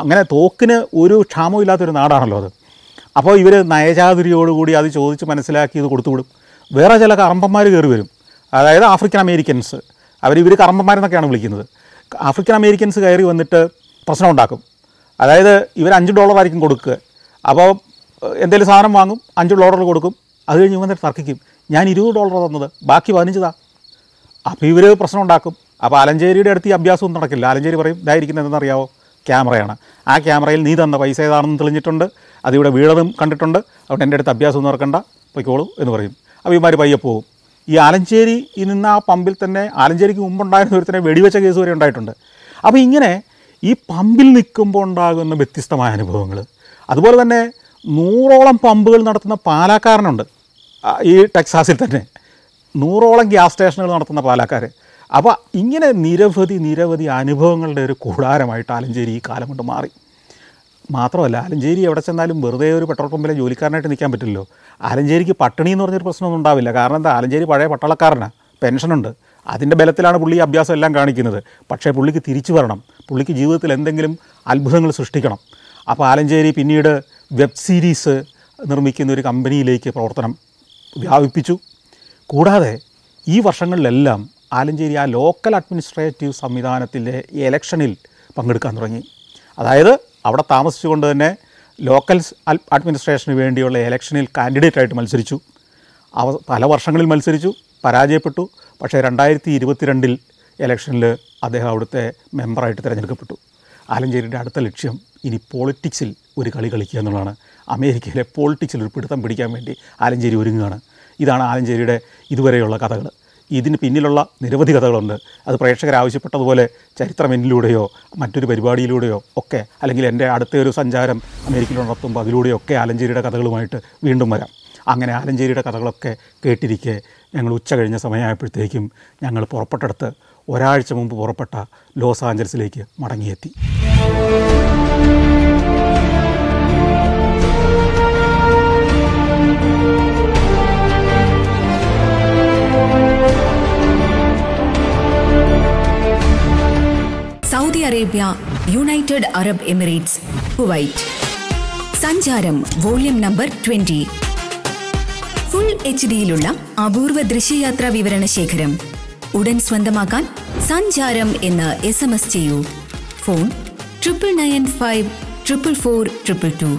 അങ്ങനെ തോക്കിന് ഒരു ക്ഷാമവും ഇല്ലാത്തൊരു നാടാണല്ലോ അത് അപ്പോൾ ഇവർ നയചാതുരിയോടുകൂടി അത് ചോദിച്ച് മനസ്സിലാക്കി ഇത് കൊടുത്തുവിടും വേറെ ചില കറമ്പന്മാർ കയറി വരും അതായത് ആഫ്രിക്കൻ അമേരിക്കൻസ് അവർ ഇവർ കറമ്പന്മാരെന്നൊക്കെയാണ് വിളിക്കുന്നത് ആഫ്രിക്കൻ അമേരിക്കൻസ് കയറി വന്നിട്ട് പ്രശ്നം ഉണ്ടാക്കും അതായത് ഇവർ അഞ്ച് ഡോളറായിരിക്കും കൊടുക്കുക അപ്പോൾ എന്തെങ്കിലും സാധനം വാങ്ങും അഞ്ച് ഡോളർ കൊടുക്കും അത് കഴിഞ്ഞ് ഇവന്നിട്ട് തർക്കിക്കും ഞാൻ ഇരുപത് ഡോളർ തന്നത് ബാക്കി പതിനഞ്ചതാ അപ്പോൾ ഇവർ പ്രശ്നം ഉണ്ടാക്കും അപ്പോൾ അലഞ്ചേരിയുടെ അടുത്ത് ഈ ഒന്നും നടക്കില്ല അലഞ്ചേരി പറയും ഇതായിരിക്കുന്നത് എന്തെന്നറിയാവോ ക്യാമറയാണ് ആ ക്യാമറയിൽ നീ തന്ന പൈസ ഏതാണെന്ന് തെളിഞ്ഞിട്ടുണ്ട് അതിവിടെ വീഴതും കണ്ടിട്ടുണ്ട് അതുകൊണ്ട് എൻ്റെ അടുത്ത് അഭ്യാസം ഒന്നും ഇറക്കണ്ട പൊയ്ക്കോളൂ എന്ന് പറയും അപ്പോൾ ഇവന്മാർ പയ്യെ പോകും ഈ ആലഞ്ചേരി നിന്ന് ആ പമ്പിൽ തന്നെ ആലഞ്ചേരിക്ക് മുമ്പുണ്ടായിരുന്ന ഒരുത്തനെ വെടിവെച്ച കേസ് വരെ ഉണ്ടായിട്ടുണ്ട് അപ്പോൾ ഇങ്ങനെ ഈ പമ്പിൽ നിൽക്കുമ്പോൾ ഉണ്ടാകുന്ന വ്യത്യസ്തമായ അനുഭവങ്ങൾ അതുപോലെ തന്നെ നൂറോളം പമ്പുകൾ നടത്തുന്ന പാലാക്കാരനുണ്ട് ഈ ടെക്സാസിൽ തന്നെ നൂറോളം ഗ്യാസ് സ്റ്റേഷനുകൾ നടത്തുന്ന പാലക്കാർ അപ്പോൾ ഇങ്ങനെ നിരവധി നിരവധി അനുഭവങ്ങളുടെ ഒരു കൂടാരമായിട്ട് ആലഞ്ചേരി ഈ കാലം കൊണ്ട് മാറി മാത്രമല്ല ആലഞ്ചേരി എവിടെ ചെന്നാലും വെറുതെ ഒരു പെട്രോൾ പമ്പിലെ ജോലിക്കാരനായിട്ട് നിൽക്കാൻ പറ്റില്ലല്ലോ ആലഞ്ചേരിക്ക് പട്ടിണി എന്ന് പറഞ്ഞൊരു പ്രശ്നമൊന്നും ഉണ്ടാവില്ല കാരണം എന്താ ആലഞ്ചേരി പഴയ പട്ടാളക്കാരനാണ് പെൻഷനുണ്ട് അതിൻ്റെ ബലത്തിലാണ് പുള്ളി അഭ്യാസം എല്ലാം കാണിക്കുന്നത് പക്ഷേ പുള്ളിക്ക് തിരിച്ചു വരണം പുള്ളിക്ക് ജീവിതത്തിൽ എന്തെങ്കിലും അത്ഭുതങ്ങൾ സൃഷ്ടിക്കണം അപ്പോൾ ആലഞ്ചേരി പിന്നീട് വെബ് സീരീസ് നിർമ്മിക്കുന്ന ഒരു കമ്പനിയിലേക്ക് പ്രവർത്തനം വ്യാപിപ്പിച്ചു കൂടാതെ ഈ വർഷങ്ങളിലെല്ലാം ആലഞ്ചേരി ആ ലോക്കൽ അഡ്മിനിസ്ട്രേറ്റീവ് സംവിധാനത്തിലെ ഇലക്ഷനിൽ പങ്കെടുക്കാൻ തുടങ്ങി അതായത് അവിടെ താമസിച്ചുകൊണ്ട് തന്നെ ലോക്കൽ അഡ്മിനിസ്ട്രേഷന് വേണ്ടിയുള്ള ഇലക്ഷനിൽ കാൻഡിഡേറ്റായിട്ട് മത്സരിച്ചു അവ പല വർഷങ്ങളിൽ മത്സരിച്ചു പരാജയപ്പെട്ടു പക്ഷേ രണ്ടായിരത്തി ഇരുപത്തിരണ്ടിൽ ഇലക്ഷനിൽ അദ്ദേഹം അവിടുത്തെ മെമ്പറായിട്ട് തിരഞ്ഞെടുക്കപ്പെട്ടു ആലഞ്ചേരിയുടെ അടുത്ത ലക്ഷ്യം ഇനി പോളിറ്റിക്സിൽ ഒരു കളി കളിക്കുക എന്നുള്ളതാണ് അമേരിക്കയിലെ പൊളിറ്റിക്സിൽ ഒരു പിടുത്തം പിടിക്കാൻ വേണ്ടി ആലഞ്ചേരി ഒരുങ്ങുകയാണ് ഇതാണ് ആലഞ്ചേരിയുടെ ഇതുവരെയുള്ള കഥകൾ ഇതിന് പിന്നിലുള്ള നിരവധി കഥകളുണ്ട് അത് പ്രേക്ഷകർ ആവശ്യപ്പെട്ടതുപോലെ ചരിത്രമെന്നിലൂടെയോ മറ്റൊരു പരിപാടിയിലൂടെയോ ഒക്കെ അല്ലെങ്കിൽ എൻ്റെ അടുത്ത ഒരു സഞ്ചാരം അമേരിക്കയിൽ അതിലൂടെയോ അതിലൂടെയൊക്കെ ആലഞ്ചേരിയുടെ കഥകളുമായിട്ട് വീണ്ടും വരാം അങ്ങനെ ആലഞ്ചേരിയുടെ കഥകളൊക്കെ കേട്ടിരിക്കെ ഞങ്ങൾ ഉച്ച കഴിഞ്ഞ സമയമായപ്പോഴത്തേക്കും ഞങ്ങൾ പുറപ്പെട്ടടുത്ത് ഒരാഴ്ച മുമ്പ് പുറപ്പെട്ട ലോസ് ആഞ്ചൽസിലേക്ക് മടങ്ങിയെത്തി Arabia United Arab Emirates Kuwait സഞ്ചാരം volume number twenty full H ഡിയിലുള്ള അപൂർവ ദൃശ്യയാത്രാ വിവരണ ശേഖരം ഉടൻ സ്വന്തമാക്കാൻ സഞ്ചാരം എന്ന് എസ് എം എസ് ചെയ്യൂ phone triple nine five triple four triple to